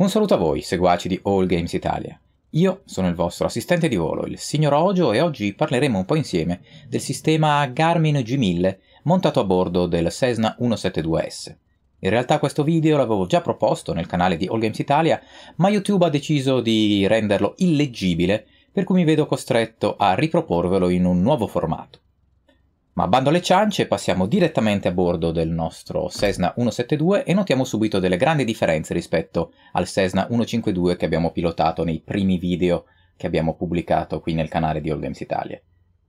Un saluto a voi, seguaci di All Games Italia. Io sono il vostro assistente di volo, il signor Ojo, e oggi parleremo un po' insieme del sistema Garmin G1000 montato a bordo del Cessna 172S. In realtà questo video l'avevo già proposto nel canale di All Games Italia, ma YouTube ha deciso di renderlo illeggibile, per cui mi vedo costretto a riproporvelo in un nuovo formato. Ma bando alle ciance, passiamo direttamente a bordo del nostro Cessna 172 e notiamo subito delle grandi differenze rispetto al Cessna 152 che abbiamo pilotato nei primi video che abbiamo pubblicato qui nel canale di All Games Italia.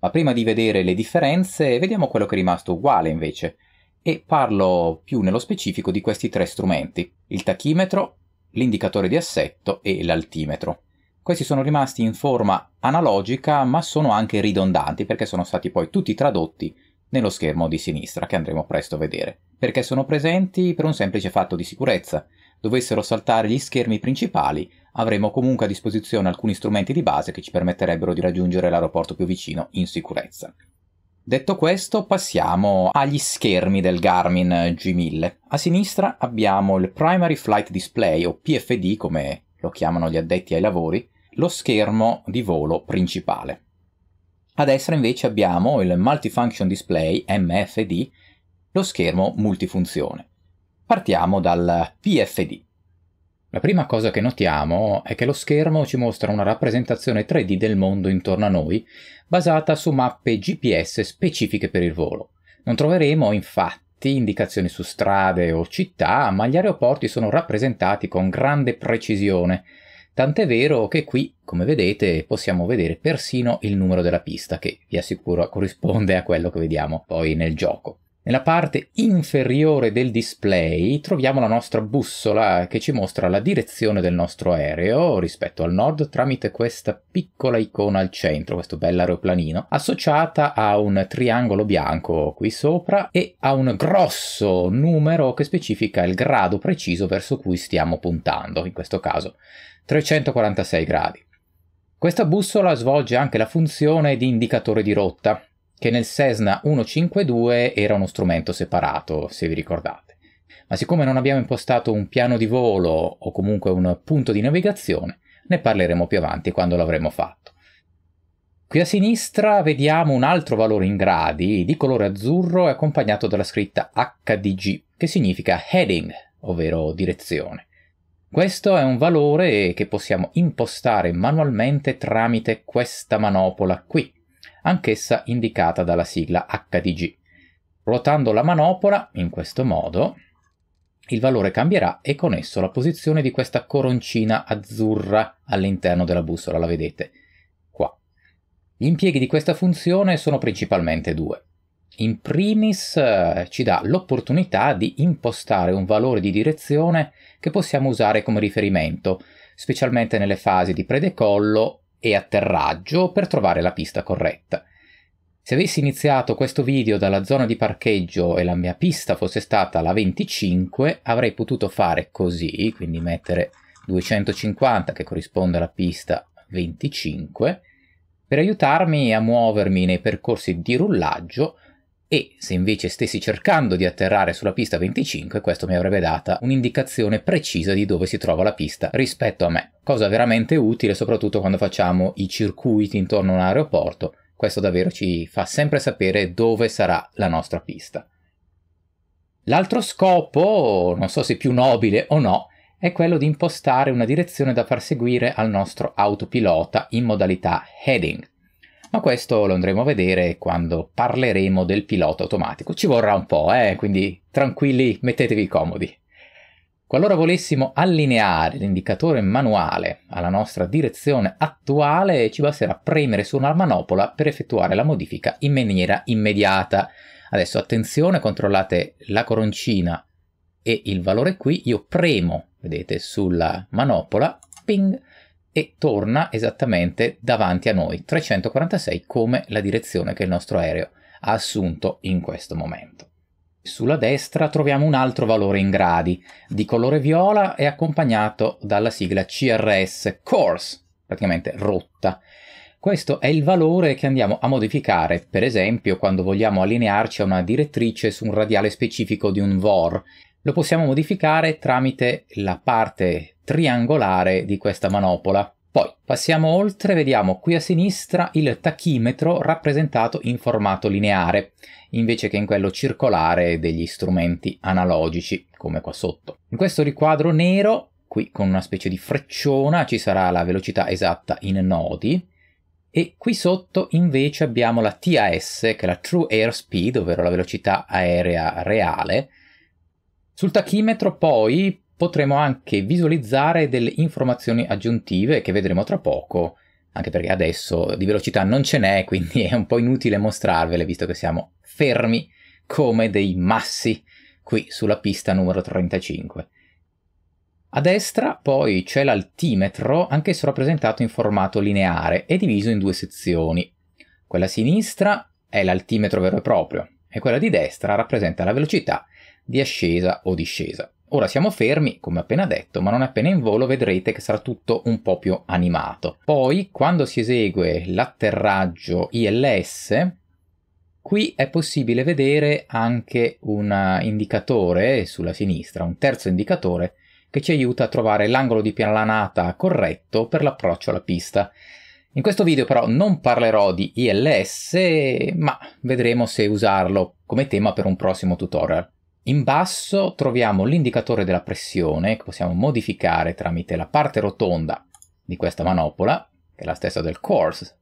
Ma prima di vedere le differenze, vediamo quello che è rimasto uguale invece, e parlo più nello specifico di questi tre strumenti, il tachimetro, l'indicatore di assetto e l'altimetro. Questi sono rimasti in forma analogica ma sono anche ridondanti perché sono stati poi tutti tradotti nello schermo di sinistra che andremo presto a vedere, perché sono presenti per un semplice fatto di sicurezza. Dovessero saltare gli schermi principali, avremo comunque a disposizione alcuni strumenti di base che ci permetterebbero di raggiungere l'aeroporto più vicino in sicurezza. Detto questo, passiamo agli schermi del Garmin G1000. A sinistra abbiamo il Primary Flight Display o PFD come lo chiamano gli addetti ai lavori, lo schermo di volo principale. A destra invece abbiamo il Multifunction Display MFD, lo schermo multifunzione. Partiamo dal PFD. La prima cosa che notiamo è che lo schermo ci mostra una rappresentazione 3D del mondo intorno a noi, basata su mappe GPS specifiche per il volo. Non troveremo infatti indicazioni su strade o città, ma gli aeroporti sono rappresentati con grande precisione. Tant'è vero che qui, come vedete, possiamo vedere persino il numero della pista, che vi assicuro corrisponde a quello che vediamo poi nel gioco. Nella parte inferiore del display troviamo la nostra bussola che ci mostra la direzione del nostro aereo rispetto al nord tramite questa piccola icona al centro, questo bell'aeroplanino, associata a un triangolo bianco qui sopra e a un grosso numero che specifica il grado preciso verso cui stiamo puntando, in questo caso 346 gradi. Questa bussola svolge anche la funzione di indicatore di rotta, che nel Cessna 152 era uno strumento separato, se vi ricordate. Ma siccome non abbiamo impostato un piano di volo o comunque un punto di navigazione, ne parleremo più avanti quando l'avremo fatto. Qui a sinistra vediamo un altro valore in gradi di colore azzurro e accompagnato dalla scritta HDG, che significa heading, ovvero direzione. Questo è un valore che possiamo impostare manualmente tramite questa manopola qui, anch'essa indicata dalla sigla HDG. Ruotando la manopola, in questo modo, il valore cambierà e con esso la posizione di questa coroncina azzurra all'interno della bussola, la vedete qua. Gli impieghi di questa funzione sono principalmente due. In primis eh, ci dà l'opportunità di impostare un valore di direzione che possiamo usare come riferimento, specialmente nelle fasi di predecollo e atterraggio per trovare la pista corretta. Se avessi iniziato questo video dalla zona di parcheggio e la mia pista fosse stata la 25, avrei potuto fare così, quindi mettere 250 che corrisponde alla pista 25, per aiutarmi a muovermi nei percorsi di rullaggio e se invece stessi cercando di atterrare sulla pista 25 questo mi avrebbe data un'indicazione precisa di dove si trova la pista rispetto a me, cosa veramente utile soprattutto quando facciamo i circuiti intorno a un aeroporto, questo davvero ci fa sempre sapere dove sarà la nostra pista. L'altro scopo, non so se più nobile o no, è quello di impostare una direzione da far seguire al nostro autopilota in modalità heading, ma questo lo andremo a vedere quando parleremo del pilota automatico. Ci vorrà un po', eh? quindi tranquilli, mettetevi comodi. Qualora volessimo allineare l'indicatore manuale alla nostra direzione attuale, ci basterà premere su una manopola per effettuare la modifica in maniera immediata. Adesso attenzione, controllate la coroncina e il valore qui. Io premo, vedete, sulla manopola, ping, e torna esattamente davanti a noi, 346 come la direzione che il nostro aereo ha assunto in questo momento. Sulla destra troviamo un altro valore in gradi, di colore viola e accompagnato dalla sigla CRS, course, praticamente rotta. Questo è il valore che andiamo a modificare, per esempio quando vogliamo allinearci a una direttrice su un radiale specifico di un VOR, lo possiamo modificare tramite la parte triangolare di questa manopola. Poi passiamo oltre, vediamo qui a sinistra il tachimetro rappresentato in formato lineare, invece che in quello circolare degli strumenti analogici, come qua sotto. In questo riquadro nero, qui con una specie di frecciona, ci sarà la velocità esatta in nodi, e qui sotto invece abbiamo la TAS, che è la True Airspeed, ovvero la velocità aerea reale, sul tachimetro poi potremo anche visualizzare delle informazioni aggiuntive che vedremo tra poco, anche perché adesso di velocità non ce n'è, quindi è un po' inutile mostrarvele visto che siamo fermi come dei massi qui sulla pista numero 35. A destra poi c'è l'altimetro, anch'esso rappresentato in formato lineare e diviso in due sezioni. Quella sinistra è l'altimetro vero e proprio e quella di destra rappresenta la velocità di ascesa o discesa. Ora siamo fermi, come appena detto, ma non appena in volo vedrete che sarà tutto un po' più animato. Poi, quando si esegue l'atterraggio ILS, qui è possibile vedere anche un indicatore sulla sinistra, un terzo indicatore, che ci aiuta a trovare l'angolo di pianlanata corretto per l'approccio alla pista. In questo video però non parlerò di ILS, ma vedremo se usarlo come tema per un prossimo tutorial. In basso troviamo l'indicatore della pressione che possiamo modificare tramite la parte rotonda di questa manopola, che è la stessa del course.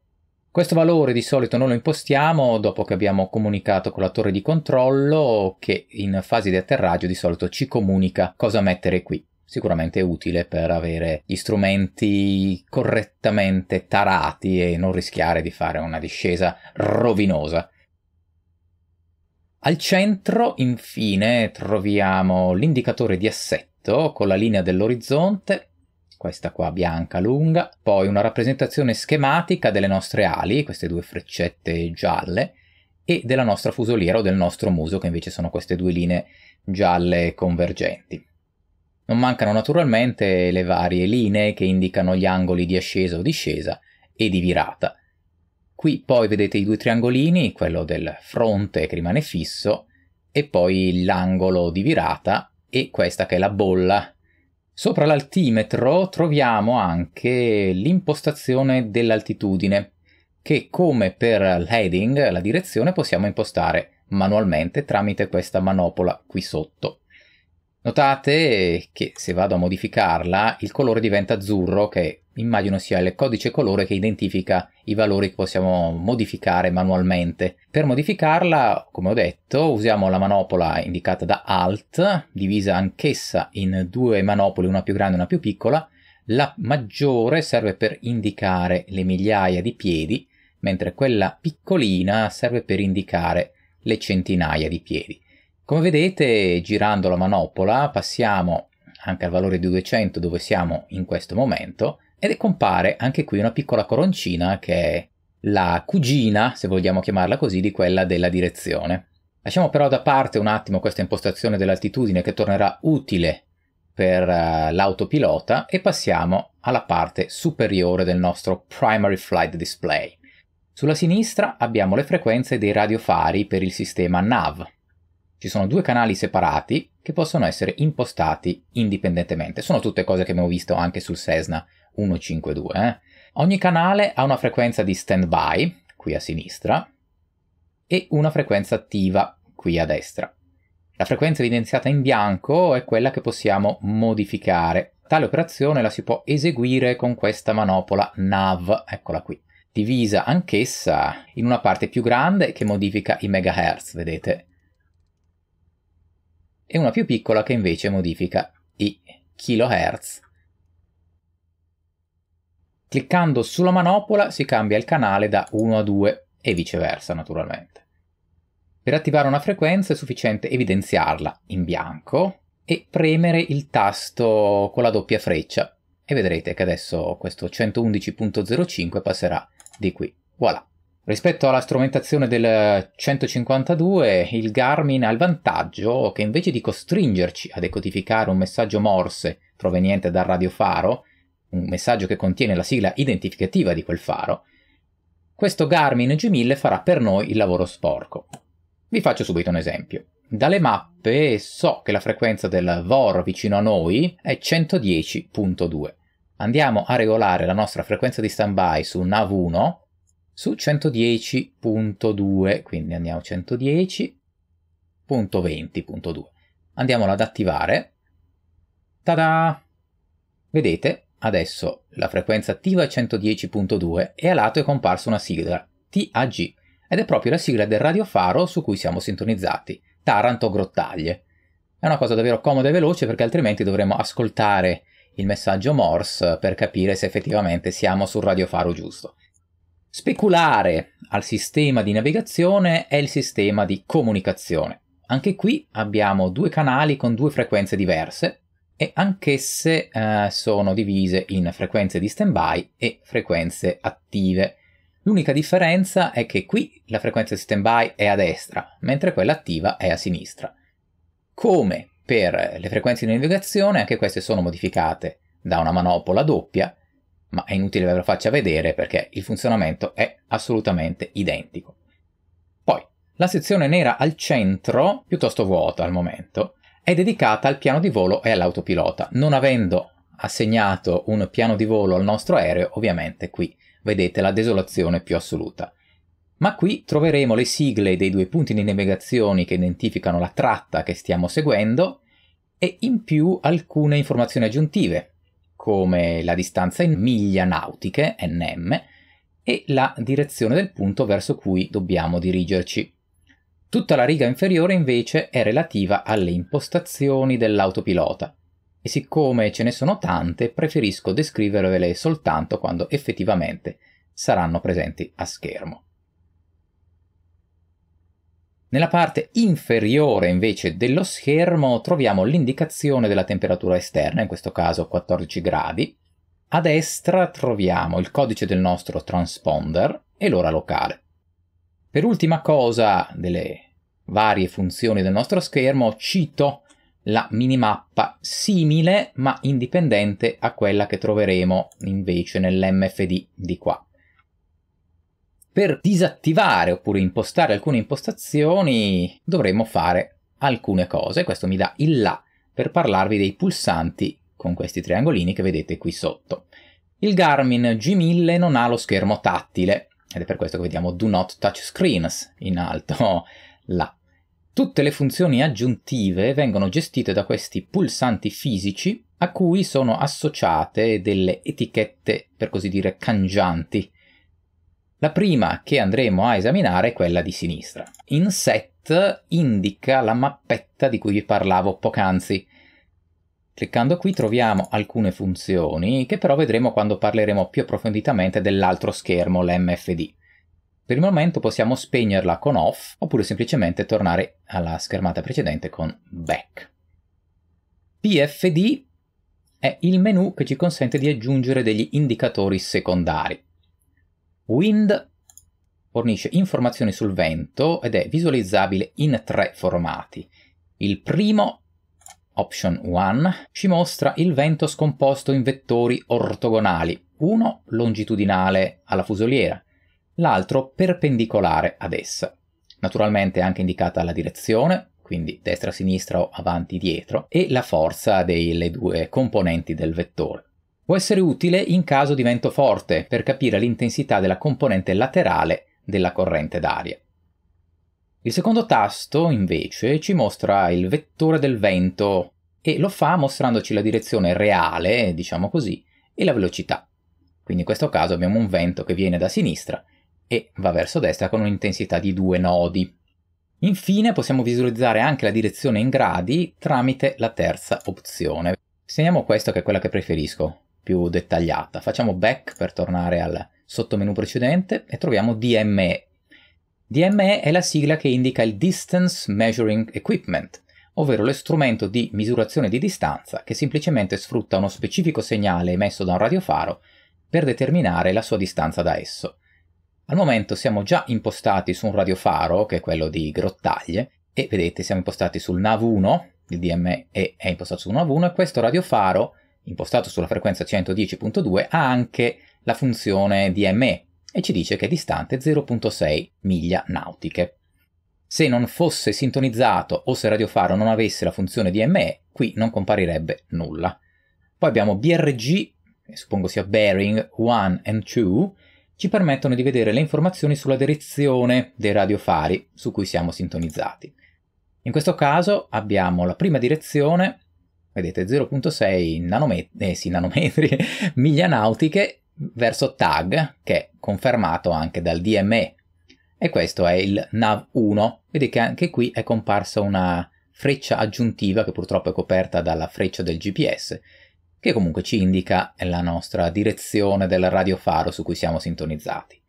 Questo valore di solito non lo impostiamo dopo che abbiamo comunicato con la torre di controllo che in fase di atterraggio di solito ci comunica cosa mettere qui. Sicuramente è utile per avere gli strumenti correttamente tarati e non rischiare di fare una discesa rovinosa. Al centro, infine, troviamo l'indicatore di assetto con la linea dell'orizzonte, questa qua bianca lunga, poi una rappresentazione schematica delle nostre ali, queste due freccette gialle, e della nostra fusoliera o del nostro muso, che invece sono queste due linee gialle convergenti. Non mancano naturalmente le varie linee che indicano gli angoli di ascesa o discesa e di virata, Qui poi vedete i due triangolini, quello del fronte che rimane fisso e poi l'angolo di virata e questa che è la bolla. Sopra l'altimetro troviamo anche l'impostazione dell'altitudine che come per l'heading, la direzione, possiamo impostare manualmente tramite questa manopola qui sotto. Notate che se vado a modificarla il colore diventa azzurro che immagino sia il codice colore che identifica i valori che possiamo modificare manualmente. Per modificarla, come ho detto, usiamo la manopola indicata da Alt, divisa anch'essa in due manopole, una più grande e una più piccola. La maggiore serve per indicare le migliaia di piedi, mentre quella piccolina serve per indicare le centinaia di piedi. Come vedete, girando la manopola passiamo anche al valore di 200 dove siamo in questo momento ed compare anche qui una piccola coroncina che è la cugina, se vogliamo chiamarla così, di quella della direzione. Lasciamo però da parte un attimo questa impostazione dell'altitudine che tornerà utile per eh, l'autopilota e passiamo alla parte superiore del nostro primary flight display. Sulla sinistra abbiamo le frequenze dei radiofari per il sistema NAV, ci sono due canali separati che possono essere impostati indipendentemente. Sono tutte cose che abbiamo visto anche sul Cessna 152. Eh? Ogni canale ha una frequenza di standby, qui a sinistra, e una frequenza attiva, qui a destra. La frequenza evidenziata in bianco è quella che possiamo modificare. Tale operazione la si può eseguire con questa manopola nav, eccola qui, divisa anch'essa in una parte più grande che modifica i megahertz, vedete, e una più piccola che invece modifica i kHz. Cliccando sulla manopola si cambia il canale da 1 a 2 e viceversa naturalmente. Per attivare una frequenza è sufficiente evidenziarla in bianco e premere il tasto con la doppia freccia e vedrete che adesso questo 111.05 passerà di qui. Voilà. Rispetto alla strumentazione del 152, il Garmin ha il vantaggio che invece di costringerci a decodificare un messaggio Morse proveniente dal radiofaro, un messaggio che contiene la sigla identificativa di quel faro, questo Garmin G1000 farà per noi il lavoro sporco. Vi faccio subito un esempio. Dalle mappe so che la frequenza del VOR vicino a noi è 110.2. Andiamo a regolare la nostra frequenza di standby su NAV1 su 110.2, quindi andiamo 110.20.2. Andiamola ad attivare. Tada! Vedete, adesso la frequenza attiva è 110.2 e a lato è comparsa una sigla, TAG, ed è proprio la sigla del radiofaro su cui siamo sintonizzati, Taranto Grottaglie. È una cosa davvero comoda e veloce perché altrimenti dovremmo ascoltare il messaggio Morse per capire se effettivamente siamo sul radiofaro giusto. Speculare al sistema di navigazione è il sistema di comunicazione. Anche qui abbiamo due canali con due frequenze diverse e anch'esse eh, sono divise in frequenze di standby e frequenze attive. L'unica differenza è che qui la frequenza di standby è a destra, mentre quella attiva è a sinistra. Come per le frequenze di navigazione, anche queste sono modificate da una manopola doppia ma è inutile ve lo faccia vedere perché il funzionamento è assolutamente identico. Poi, la sezione nera al centro, piuttosto vuota al momento, è dedicata al piano di volo e all'autopilota. Non avendo assegnato un piano di volo al nostro aereo, ovviamente qui vedete la desolazione più assoluta. Ma qui troveremo le sigle dei due punti di navigazione che identificano la tratta che stiamo seguendo e in più alcune informazioni aggiuntive, come la distanza in miglia nautiche, nm, e la direzione del punto verso cui dobbiamo dirigerci. Tutta la riga inferiore invece è relativa alle impostazioni dell'autopilota e siccome ce ne sono tante preferisco descrivervele soltanto quando effettivamente saranno presenti a schermo. Nella parte inferiore invece dello schermo troviamo l'indicazione della temperatura esterna, in questo caso 14 gradi. A destra troviamo il codice del nostro transponder e l'ora locale. Per ultima cosa delle varie funzioni del nostro schermo cito la minimappa simile ma indipendente a quella che troveremo invece nell'MFD di qua per disattivare oppure impostare alcune impostazioni dovremmo fare alcune cose. Questo mi dà il là per parlarvi dei pulsanti con questi triangolini che vedete qui sotto. Il Garmin G1000 non ha lo schermo tattile ed è per questo che vediamo Do Not Touch Screens in alto là. Tutte le funzioni aggiuntive vengono gestite da questi pulsanti fisici a cui sono associate delle etichette, per così dire, cangianti, la prima che andremo a esaminare è quella di sinistra. In set indica la mappetta di cui vi parlavo poc'anzi. Cliccando qui troviamo alcune funzioni che però vedremo quando parleremo più approfonditamente dell'altro schermo, l'MFD. Per il momento possiamo spegnerla con off oppure semplicemente tornare alla schermata precedente con back. PFD è il menu che ci consente di aggiungere degli indicatori secondari. Wind fornisce informazioni sul vento ed è visualizzabile in tre formati. Il primo, Option 1, ci mostra il vento scomposto in vettori ortogonali, uno longitudinale alla fusoliera, l'altro perpendicolare ad essa. Naturalmente è anche indicata la direzione, quindi destra-sinistra o avanti-dietro, e la forza delle due componenti del vettore. Può essere utile in caso di vento forte per capire l'intensità della componente laterale della corrente d'aria. Il secondo tasto, invece, ci mostra il vettore del vento e lo fa mostrandoci la direzione reale, diciamo così, e la velocità. Quindi in questo caso abbiamo un vento che viene da sinistra e va verso destra con un'intensità di due nodi. Infine possiamo visualizzare anche la direzione in gradi tramite la terza opzione. Segniamo questa che è quella che preferisco, più dettagliata. Facciamo back per tornare al sottomenu precedente e troviamo DME. DME è la sigla che indica il Distance Measuring Equipment, ovvero lo strumento di misurazione di distanza che semplicemente sfrutta uno specifico segnale emesso da un radiofaro per determinare la sua distanza da esso. Al momento siamo già impostati su un radiofaro, che è quello di Grottaglie, e vedete siamo impostati sul NAV1, il DME è impostato su un NAV1 e questo radiofaro impostato sulla frequenza 110.2, ha anche la funzione DME e ci dice che è distante 0.6 miglia nautiche. Se non fosse sintonizzato o se il radiofaro non avesse la funzione DME, qui non comparirebbe nulla. Poi abbiamo BRG, che suppongo sia Bearing 1 and 2, ci permettono di vedere le informazioni sulla direzione dei radiofari su cui siamo sintonizzati. In questo caso abbiamo la prima direzione vedete 0.6 nanome- eh, sì, nanometri miglia nautiche verso TAG, che è confermato anche dal DME. E questo è il NAV 1. Vedete che anche qui è comparsa una freccia aggiuntiva che purtroppo è coperta dalla freccia del GPS, che comunque ci indica la nostra direzione del radiofaro su cui siamo sintonizzati.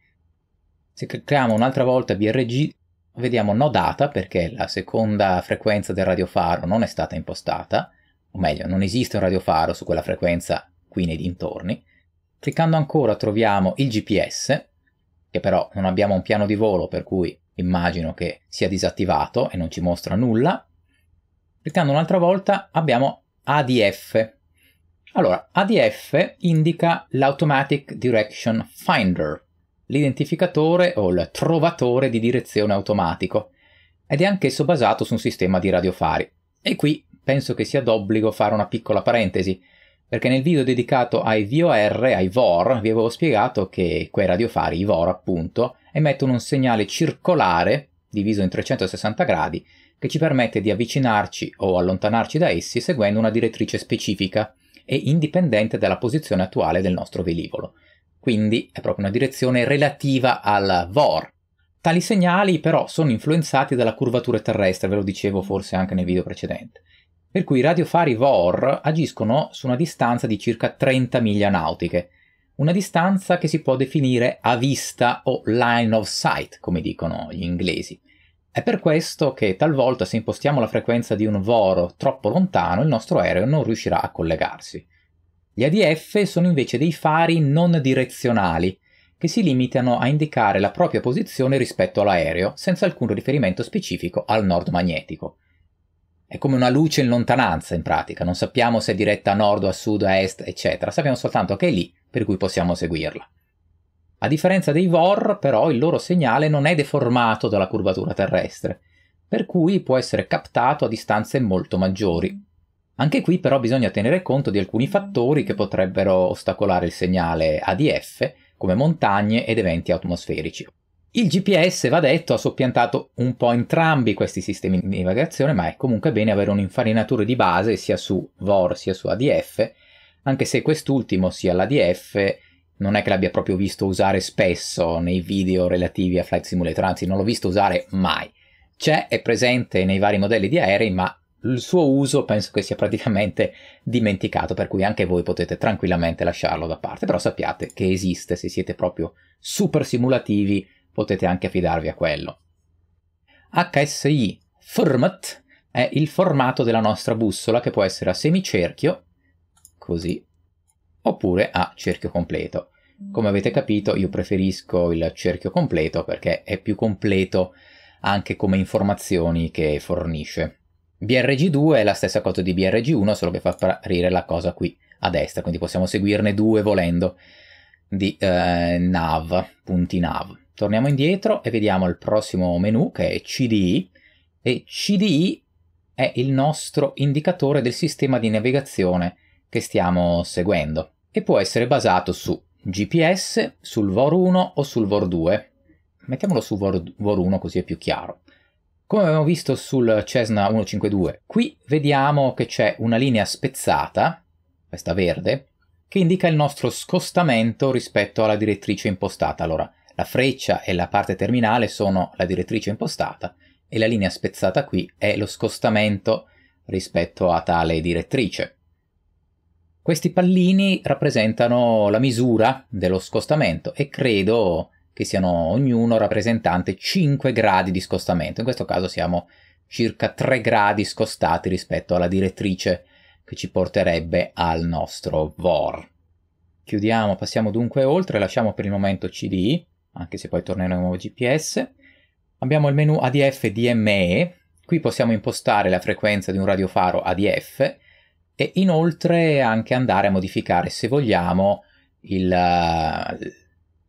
Se creiamo un'altra volta BRG, vediamo no data perché la seconda frequenza del radiofaro non è stata impostata o meglio, non esiste un radiofaro su quella frequenza qui nei dintorni. Cliccando ancora troviamo il GPS, che però non abbiamo un piano di volo, per cui immagino che sia disattivato e non ci mostra nulla. Cliccando un'altra volta abbiamo ADF. Allora, ADF indica l'Automatic Direction Finder, l'identificatore o il trovatore di direzione automatico, ed è anch'esso basato su un sistema di radiofari. E qui penso che sia d'obbligo fare una piccola parentesi, perché nel video dedicato ai VOR, ai VOR, vi avevo spiegato che quei radiofari, i VOR appunto, emettono un segnale circolare, diviso in 360 gradi, che ci permette di avvicinarci o allontanarci da essi seguendo una direttrice specifica e indipendente dalla posizione attuale del nostro velivolo. Quindi è proprio una direzione relativa al VOR. Tali segnali però sono influenzati dalla curvatura terrestre, ve lo dicevo forse anche nel video precedente per cui i radiofari VOR agiscono su una distanza di circa 30 miglia nautiche, una distanza che si può definire a vista o line of sight, come dicono gli inglesi. È per questo che talvolta se impostiamo la frequenza di un VOR troppo lontano il nostro aereo non riuscirà a collegarsi. Gli ADF sono invece dei fari non direzionali, che si limitano a indicare la propria posizione rispetto all'aereo, senza alcun riferimento specifico al nord magnetico. È come una luce in lontananza, in pratica, non sappiamo se è diretta a nord o a sud, a est, eccetera, sappiamo soltanto che è lì, per cui possiamo seguirla. A differenza dei VOR, però, il loro segnale non è deformato dalla curvatura terrestre, per cui può essere captato a distanze molto maggiori. Anche qui però bisogna tenere conto di alcuni fattori che potrebbero ostacolare il segnale ADF, come montagne ed eventi atmosferici. Il GPS, va detto, ha soppiantato un po' entrambi questi sistemi di navigazione, ma è comunque bene avere un'infarinatura di base sia su VOR sia su ADF, anche se quest'ultimo, sia l'ADF, non è che l'abbia proprio visto usare spesso nei video relativi a Flight Simulator, anzi non l'ho visto usare mai. C'è, è presente nei vari modelli di aerei, ma il suo uso penso che sia praticamente dimenticato, per cui anche voi potete tranquillamente lasciarlo da parte, però sappiate che esiste se siete proprio super simulativi potete anche affidarvi a quello. HSI Format è il formato della nostra bussola che può essere a semicerchio, così, oppure a cerchio completo. Come avete capito io preferisco il cerchio completo perché è più completo anche come informazioni che fornisce. BRG2 è la stessa cosa di BRG1, solo che fa apparire la cosa qui a destra, quindi possiamo seguirne due volendo di eh, nav, punti nav. Torniamo indietro e vediamo il prossimo menu che è CDI e CDI è il nostro indicatore del sistema di navigazione che stiamo seguendo e può essere basato su GPS, sul VOR 1 o sul VOR 2. Mettiamolo su VOR, 1 così è più chiaro. Come abbiamo visto sul Cessna 152, qui vediamo che c'è una linea spezzata, questa verde, che indica il nostro scostamento rispetto alla direttrice impostata. Allora, la freccia e la parte terminale sono la direttrice impostata e la linea spezzata qui è lo scostamento rispetto a tale direttrice. Questi pallini rappresentano la misura dello scostamento e credo che siano ognuno rappresentante 5 gradi di scostamento. In questo caso siamo circa 3 gradi scostati rispetto alla direttrice che ci porterebbe al nostro VOR. Chiudiamo, passiamo dunque oltre, lasciamo per il momento CD anche se poi torneremo nuovo GPS. Abbiamo il menu ADF DME, qui possiamo impostare la frequenza di un radiofaro ADF e inoltre anche andare a modificare se vogliamo il, eh,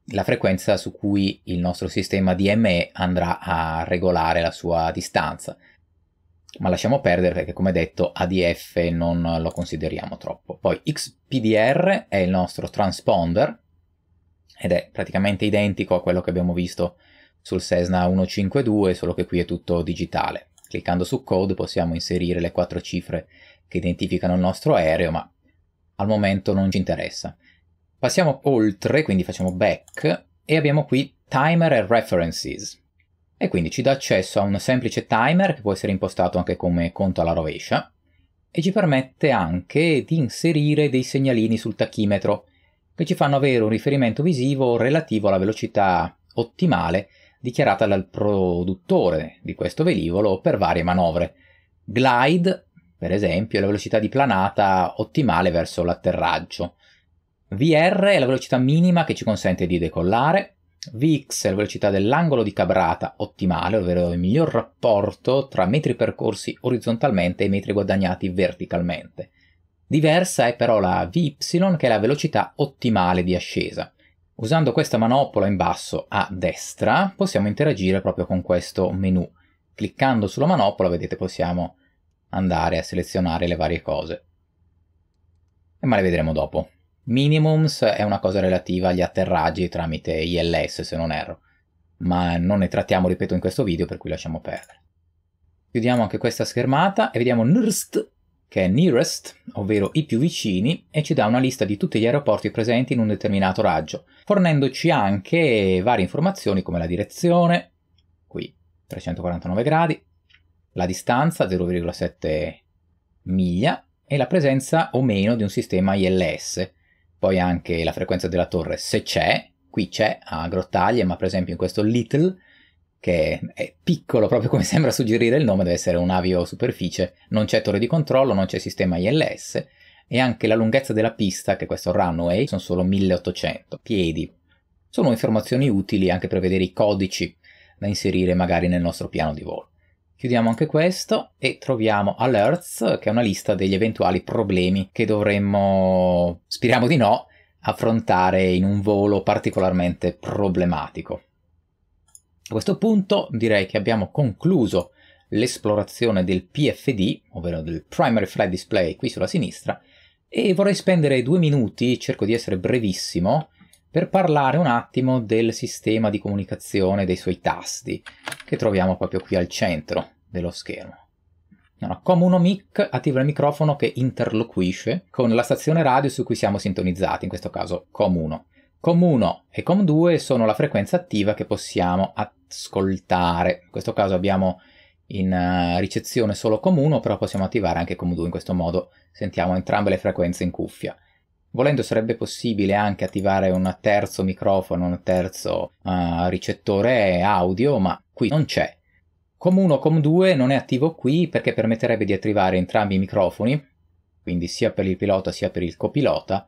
la frequenza su cui il nostro sistema DME andrà a regolare la sua distanza. Ma lasciamo perdere perché come detto ADF non lo consideriamo troppo. Poi XPDR è il nostro transponder ed è praticamente identico a quello che abbiamo visto sul Cessna 152, solo che qui è tutto digitale. Cliccando su code possiamo inserire le quattro cifre che identificano il nostro aereo, ma al momento non ci interessa. Passiamo oltre, quindi facciamo back, e abbiamo qui timer e references. E quindi ci dà accesso a un semplice timer che può essere impostato anche come conto alla rovescia e ci permette anche di inserire dei segnalini sul tachimetro che ci fanno avere un riferimento visivo relativo alla velocità ottimale dichiarata dal produttore di questo velivolo per varie manovre. Glide, per esempio, è la velocità di planata ottimale verso l'atterraggio. VR è la velocità minima che ci consente di decollare. VX è la velocità dell'angolo di cabrata ottimale, ovvero il miglior rapporto tra metri percorsi orizzontalmente e metri guadagnati verticalmente. Diversa è però la Vy che è la velocità ottimale di ascesa. Usando questa manopola in basso a destra possiamo interagire proprio con questo menu. Cliccando sulla manopola vedete possiamo andare a selezionare le varie cose. E Ma le vedremo dopo. Minimums è una cosa relativa agli atterraggi tramite ILS se non erro, ma non ne trattiamo ripeto in questo video per cui lasciamo perdere. Chiudiamo anche questa schermata e vediamo NURST che è nearest, ovvero i più vicini, e ci dà una lista di tutti gli aeroporti presenti in un determinato raggio, fornendoci anche varie informazioni come la direzione, qui 349 gradi, la distanza 0,7 miglia e la presenza o meno di un sistema ILS, poi anche la frequenza della torre se c'è, qui c'è a Grottaglie, ma per esempio in questo Little che è piccolo proprio come sembra suggerire il nome, deve essere un un'avio superficie, non c'è torre di controllo, non c'è sistema ILS e anche la lunghezza della pista, che è questo runway, sono solo 1800 piedi. Sono informazioni utili anche per vedere i codici da inserire magari nel nostro piano di volo. Chiudiamo anche questo e troviamo alerts, che è una lista degli eventuali problemi che dovremmo, speriamo di no, affrontare in un volo particolarmente problematico. A questo punto direi che abbiamo concluso l'esplorazione del PFD, ovvero del Primary Flight Display qui sulla sinistra, e vorrei spendere due minuti, cerco di essere brevissimo, per parlare un attimo del sistema di comunicazione dei suoi tasti, che troviamo proprio qui al centro dello schermo. Allora, Comuno Mic attiva il microfono che interloquisce con la stazione radio su cui siamo sintonizzati, in questo caso Com1. COM1 e COM2 sono la frequenza attiva che possiamo ascoltare. In questo caso abbiamo in eh, ricezione solo COM1, però possiamo attivare anche COM2 in questo modo. Sentiamo entrambe le frequenze in cuffia. Volendo sarebbe possibile anche attivare un terzo microfono, un terzo uh, ricettore audio, ma qui non c'è. COM1 COM2 non è attivo qui perché permetterebbe di attivare entrambi i microfoni, quindi sia per il pilota sia per il copilota,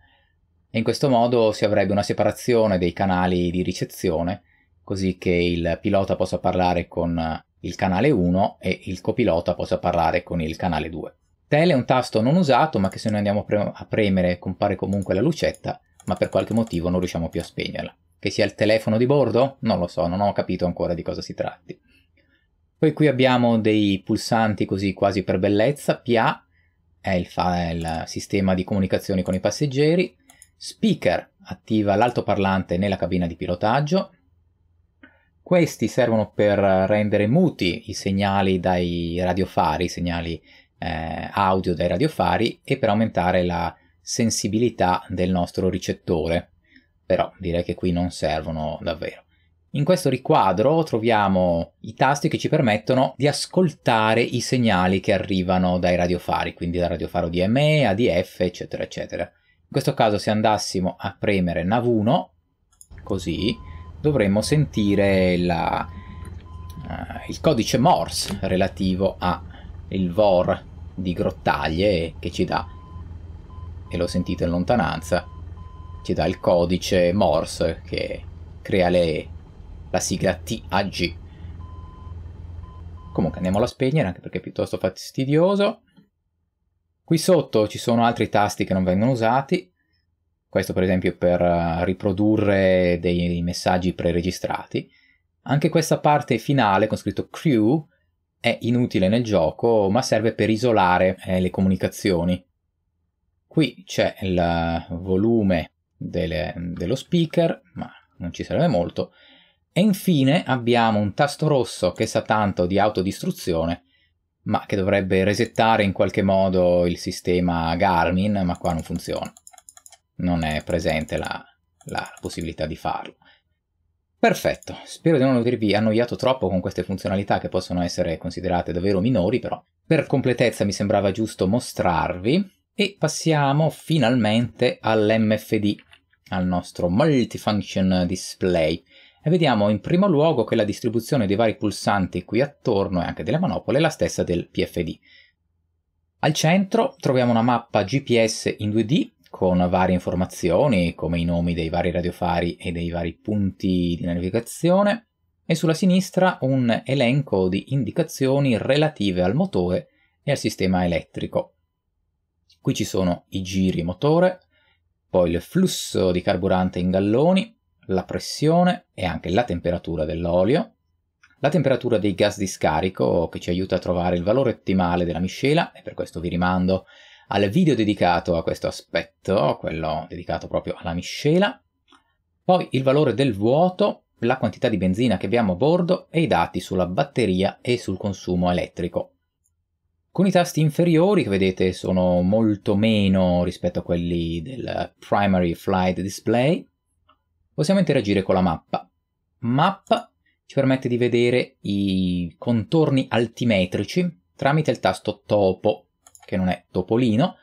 e in questo modo si avrebbe una separazione dei canali di ricezione, così che il pilota possa parlare con eh, il canale 1 e il copilota possa parlare con il canale 2. Tel è un tasto non usato, ma che se noi andiamo a, pre- a premere compare comunque la lucetta, ma per qualche motivo non riusciamo più a spegnerla. Che sia il telefono di bordo? Non lo so, non ho capito ancora di cosa si tratti. Poi qui abbiamo dei pulsanti così quasi per bellezza, PA è il, fa- è il sistema di comunicazione con i passeggeri, Speaker attiva l'altoparlante nella cabina di pilotaggio. Questi servono per rendere muti i segnali dai radiofari, i segnali eh, audio dai radiofari e per aumentare la sensibilità del nostro ricettore. Però direi che qui non servono davvero. In questo riquadro troviamo i tasti che ci permettono di ascoltare i segnali che arrivano dai radiofari, quindi dal radiofaro DME, ADF, eccetera, eccetera questo caso se andassimo a premere nav1, così, dovremmo sentire la, uh, il codice Morse relativo al VOR di grottaglie che ci dà, e lo sentite in lontananza, ci dà il codice Morse che crea le, la sigla TAG. Comunque andiamolo a spegnere anche perché è piuttosto fastidioso. Qui sotto ci sono altri tasti che non vengono usati, questo per esempio per eh, riprodurre dei messaggi preregistrati. Anche questa parte finale con scritto crew è inutile nel gioco, ma serve per isolare eh, le comunicazioni. Qui c'è il volume delle, dello speaker, ma non ci serve molto. E infine abbiamo un tasto rosso che sa tanto di autodistruzione ma che dovrebbe resettare in qualche modo il sistema Garmin, ma qua non funziona. Non è presente la, la possibilità di farlo. Perfetto, spero di non avervi annoiato troppo con queste funzionalità che possono essere considerate davvero minori, però per completezza mi sembrava giusto mostrarvi e passiamo finalmente all'MFD, al nostro Multifunction Display e vediamo in primo luogo che la distribuzione dei vari pulsanti qui attorno e anche delle manopole è la stessa del PFD. Al centro troviamo una mappa GPS in 2D con varie informazioni come i nomi dei vari radiofari e dei vari punti di navigazione e sulla sinistra un elenco di indicazioni relative al motore e al sistema elettrico. Qui ci sono i giri motore, poi il flusso di carburante in galloni, la pressione e anche la temperatura dell'olio, la temperatura dei gas di scarico che ci aiuta a trovare il valore ottimale della miscela e per questo vi rimando al video dedicato a questo aspetto, quello dedicato proprio alla miscela, poi il valore del vuoto, la quantità di benzina che abbiamo a bordo e i dati sulla batteria e sul consumo elettrico. Con i tasti inferiori che vedete sono molto meno rispetto a quelli del Primary Flight Display, possiamo interagire con la mappa. Map ci permette di vedere i contorni altimetrici tramite il tasto topo, che non è topolino,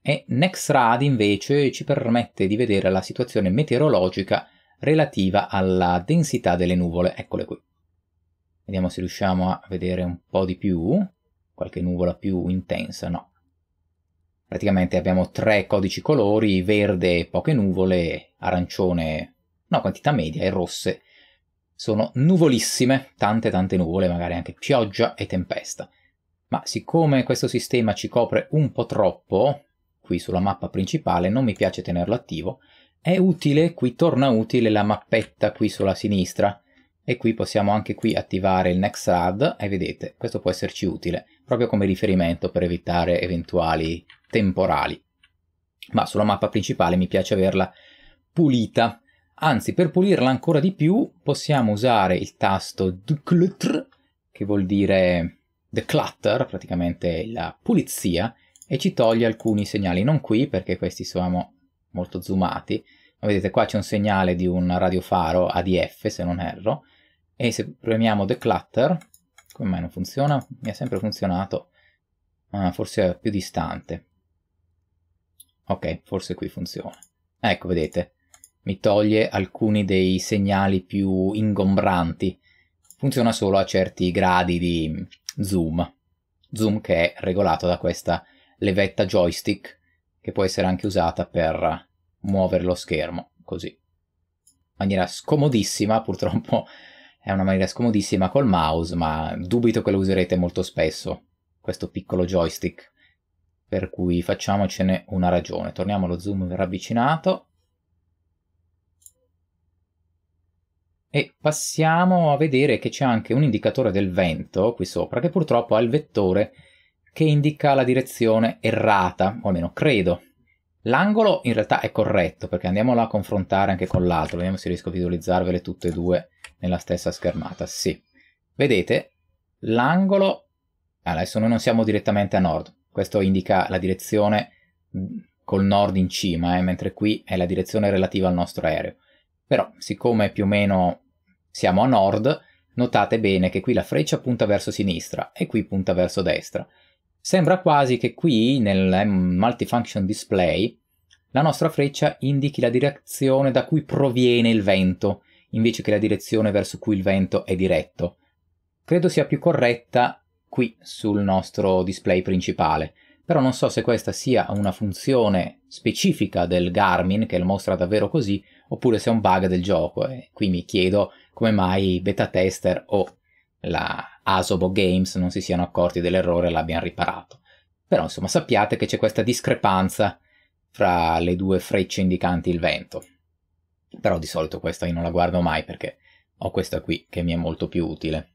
e Nextrad invece ci permette di vedere la situazione meteorologica relativa alla densità delle nuvole, eccole qui. Vediamo se riusciamo a vedere un po' di più, qualche nuvola più intensa, no. Praticamente abbiamo tre codici colori, verde poche nuvole, arancione una quantità media e rosse sono nuvolissime, tante tante nuvole, magari anche pioggia e tempesta. Ma siccome questo sistema ci copre un po' troppo, qui sulla mappa principale non mi piace tenerlo attivo, è utile, qui torna utile la mappetta qui sulla sinistra e qui possiamo anche qui attivare il next add, e vedete, questo può esserci utile proprio come riferimento per evitare eventuali temporali. Ma sulla mappa principale mi piace averla pulita Anzi, per pulirla ancora di più, possiamo usare il tasto declutter, che vuol dire declutter, praticamente la pulizia, e ci toglie alcuni segnali. Non qui, perché questi sono molto zoomati, ma vedete qua c'è un segnale di un radiofaro ADF, se non erro, e se premiamo declutter, come mai non funziona? Mi ha sempre funzionato, ah, forse è più distante. Ok, forse qui funziona. Ecco, vedete, mi toglie alcuni dei segnali più ingombranti. Funziona solo a certi gradi di zoom, zoom che è regolato da questa levetta joystick che può essere anche usata per muovere lo schermo, così. In maniera scomodissima, purtroppo è una maniera scomodissima col mouse, ma dubito che lo userete molto spesso, questo piccolo joystick. Per cui facciamocene una ragione. Torniamo allo zoom ravvicinato E passiamo a vedere che c'è anche un indicatore del vento qui sopra che purtroppo ha il vettore che indica la direzione errata, o almeno credo. L'angolo in realtà è corretto perché andiamolo a confrontare anche con l'altro, vediamo se riesco a visualizzarvele tutte e due nella stessa schermata. Sì, vedete l'angolo, adesso noi non siamo direttamente a nord, questo indica la direzione mm, col nord in cima, eh, mentre qui è la direzione relativa al nostro aereo però, siccome più o meno siamo a nord, notate bene che qui la freccia punta verso sinistra e qui punta verso destra. Sembra quasi che qui, nel eh, multifunction display, la nostra freccia indichi la direzione da cui proviene il vento, invece che la direzione verso cui il vento è diretto. Credo sia più corretta qui sul nostro display principale, però non so se questa sia una funzione specifica del Garmin che lo mostra davvero così oppure se è un bug del gioco. E eh. qui mi chiedo come mai i beta tester o la Asobo Games non si siano accorti dell'errore e l'abbiano riparato. Però insomma sappiate che c'è questa discrepanza fra le due frecce indicanti il vento. Però di solito questa io non la guardo mai perché ho questa qui che mi è molto più utile.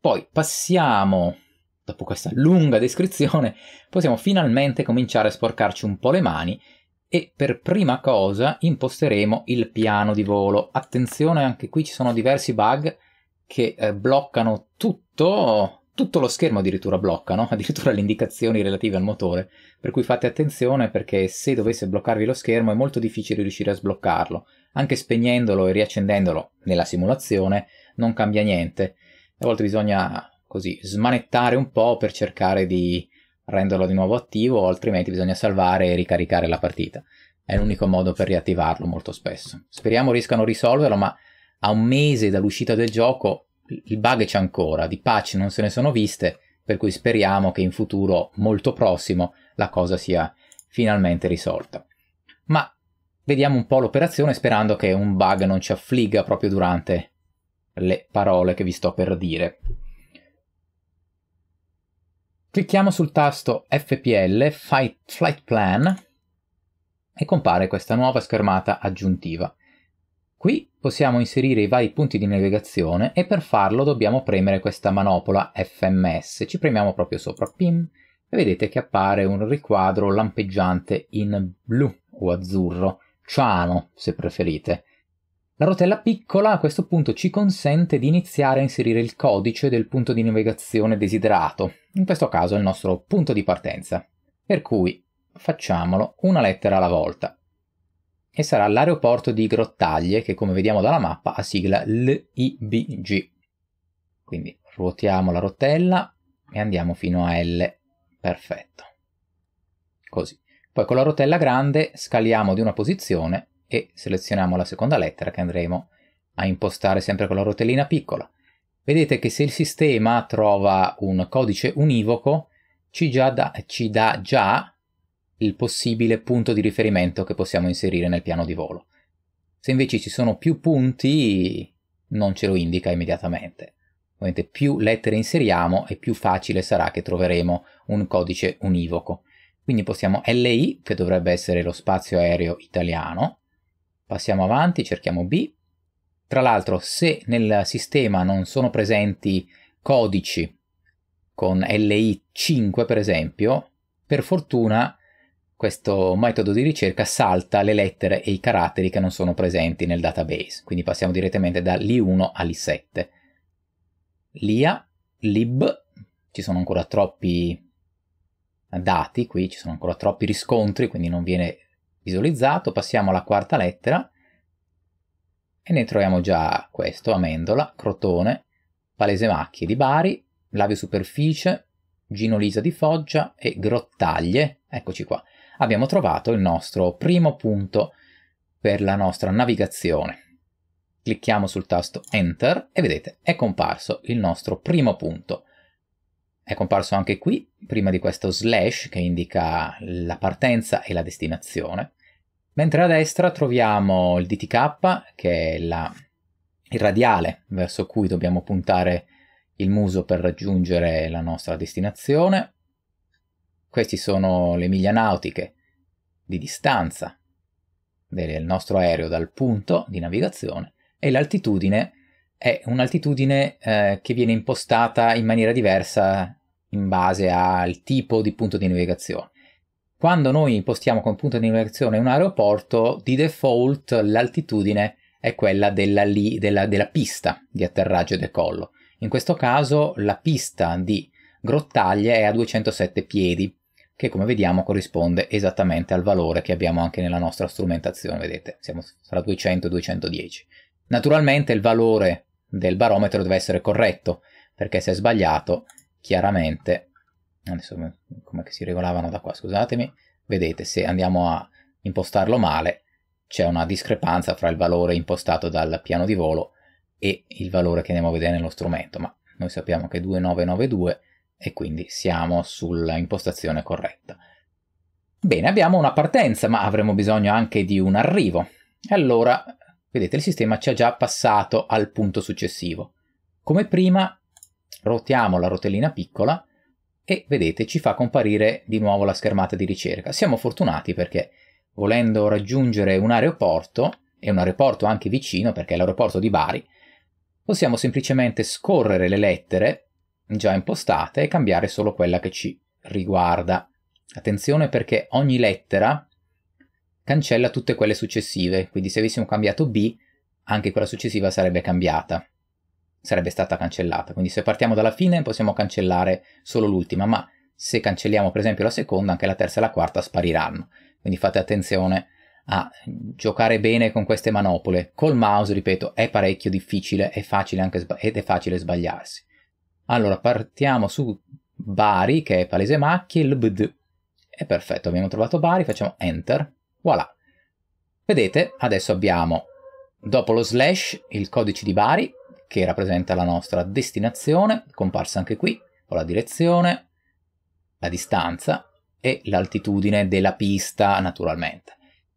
Poi passiamo, dopo questa lunga descrizione, possiamo finalmente cominciare a sporcarci un po' le mani e per prima cosa imposteremo il piano di volo. Attenzione, anche qui ci sono diversi bug che eh, bloccano tutto, tutto lo schermo addirittura bloccano, addirittura le indicazioni relative al motore, per cui fate attenzione perché se dovesse bloccarvi lo schermo è molto difficile riuscire a sbloccarlo. Anche spegnendolo e riaccendendolo nella simulazione non cambia niente. A volte bisogna così smanettare un po' per cercare di renderlo di nuovo attivo, altrimenti bisogna salvare e ricaricare la partita. È l'unico modo per riattivarlo molto spesso. Speriamo riescano a risolverlo, ma a un mese dall'uscita del gioco il bug c'è ancora, di patch non se ne sono viste, per cui speriamo che in futuro molto prossimo la cosa sia finalmente risolta. Ma vediamo un po' l'operazione sperando che un bug non ci affligga proprio durante le parole che vi sto per dire. Clicchiamo sul tasto FPL, Flight Plan, e compare questa nuova schermata aggiuntiva. Qui possiamo inserire i vari punti di navigazione e per farlo dobbiamo premere questa manopola FMS. Ci premiamo proprio sopra, pim, e vedete che appare un riquadro lampeggiante in blu o azzurro, ciano se preferite. La rotella piccola a questo punto ci consente di iniziare a inserire il codice del punto di navigazione desiderato, in questo caso il nostro punto di partenza. Per cui facciamolo una lettera alla volta. E sarà l'aeroporto di Grottaglie che come vediamo dalla mappa ha sigla LIBG. Quindi ruotiamo la rotella e andiamo fino a L. Perfetto. Così. Poi con la rotella grande scaliamo di una posizione e selezioniamo la seconda lettera che andremo a impostare sempre con la rotellina piccola. Vedete che se il sistema trova un codice univoco ci, da, ci dà già il possibile punto di riferimento che possiamo inserire nel piano di volo. Se invece ci sono più punti non ce lo indica immediatamente. Ovviamente più lettere inseriamo e più facile sarà che troveremo un codice univoco. Quindi possiamo LI, che dovrebbe essere lo spazio aereo italiano, Passiamo avanti, cerchiamo B. Tra l'altro, se nel sistema non sono presenti codici con LI5 per esempio, per fortuna questo metodo di ricerca salta le lettere e i caratteri che non sono presenti nel database, quindi passiamo direttamente dall'I1 all'I7. Lia, lib, ci sono ancora troppi dati qui, ci sono ancora troppi riscontri, quindi non viene Visualizzato, passiamo alla quarta lettera e ne troviamo già questo, Amendola, Crotone, Palese Macchie di Bari, Lavio Superficie, Ginolisa di Foggia e Grottaglie. Eccoci qua. Abbiamo trovato il nostro primo punto per la nostra navigazione. Clicchiamo sul tasto Enter e vedete è comparso il nostro primo punto. È comparso anche qui, prima di questo slash che indica la partenza e la destinazione. Mentre a destra troviamo il DTK, che è la, il radiale verso cui dobbiamo puntare il muso per raggiungere la nostra destinazione. Queste sono le miglia nautiche di distanza del nostro aereo dal punto di navigazione e l'altitudine è un'altitudine eh, che viene impostata in maniera diversa in base al tipo di punto di navigazione. Quando noi impostiamo come punto di navigazione un aeroporto, di default l'altitudine è quella della, li, della, della pista di atterraggio e decollo. In questo caso la pista di Grottaglie è a 207 piedi, che come vediamo corrisponde esattamente al valore che abbiamo anche nella nostra strumentazione, vedete, siamo tra 200 e 210. Naturalmente il valore del barometro deve essere corretto, perché se è sbagliato chiaramente adesso come si regolavano da qua, scusatemi, vedete se andiamo a impostarlo male c'è una discrepanza fra il valore impostato dal piano di volo e il valore che andiamo a vedere nello strumento, ma noi sappiamo che 2992 e quindi siamo sulla impostazione corretta. Bene, abbiamo una partenza, ma avremo bisogno anche di un arrivo. E allora, vedete, il sistema ci ha già passato al punto successivo. Come prima, rotiamo la rotellina piccola e vedete ci fa comparire di nuovo la schermata di ricerca. Siamo fortunati perché volendo raggiungere un aeroporto, e un aeroporto anche vicino perché è l'aeroporto di Bari, possiamo semplicemente scorrere le lettere già impostate e cambiare solo quella che ci riguarda. Attenzione perché ogni lettera cancella tutte quelle successive, quindi se avessimo cambiato B, anche quella successiva sarebbe cambiata sarebbe stata cancellata. Quindi se partiamo dalla fine possiamo cancellare solo l'ultima, ma se cancelliamo per esempio la seconda, anche la terza e la quarta spariranno. Quindi fate attenzione a giocare bene con queste manopole. Col mouse, ripeto, è parecchio difficile è sba- ed è facile sbagliarsi. Allora, partiamo su Bari, che è palese macchie, BD. È perfetto, abbiamo trovato Bari, facciamo Enter, voilà. Vedete, adesso abbiamo, dopo lo slash, il codice di Bari, che rappresenta la nostra destinazione, comparsa anche qui, ho la direzione, la distanza e l'altitudine della pista naturalmente.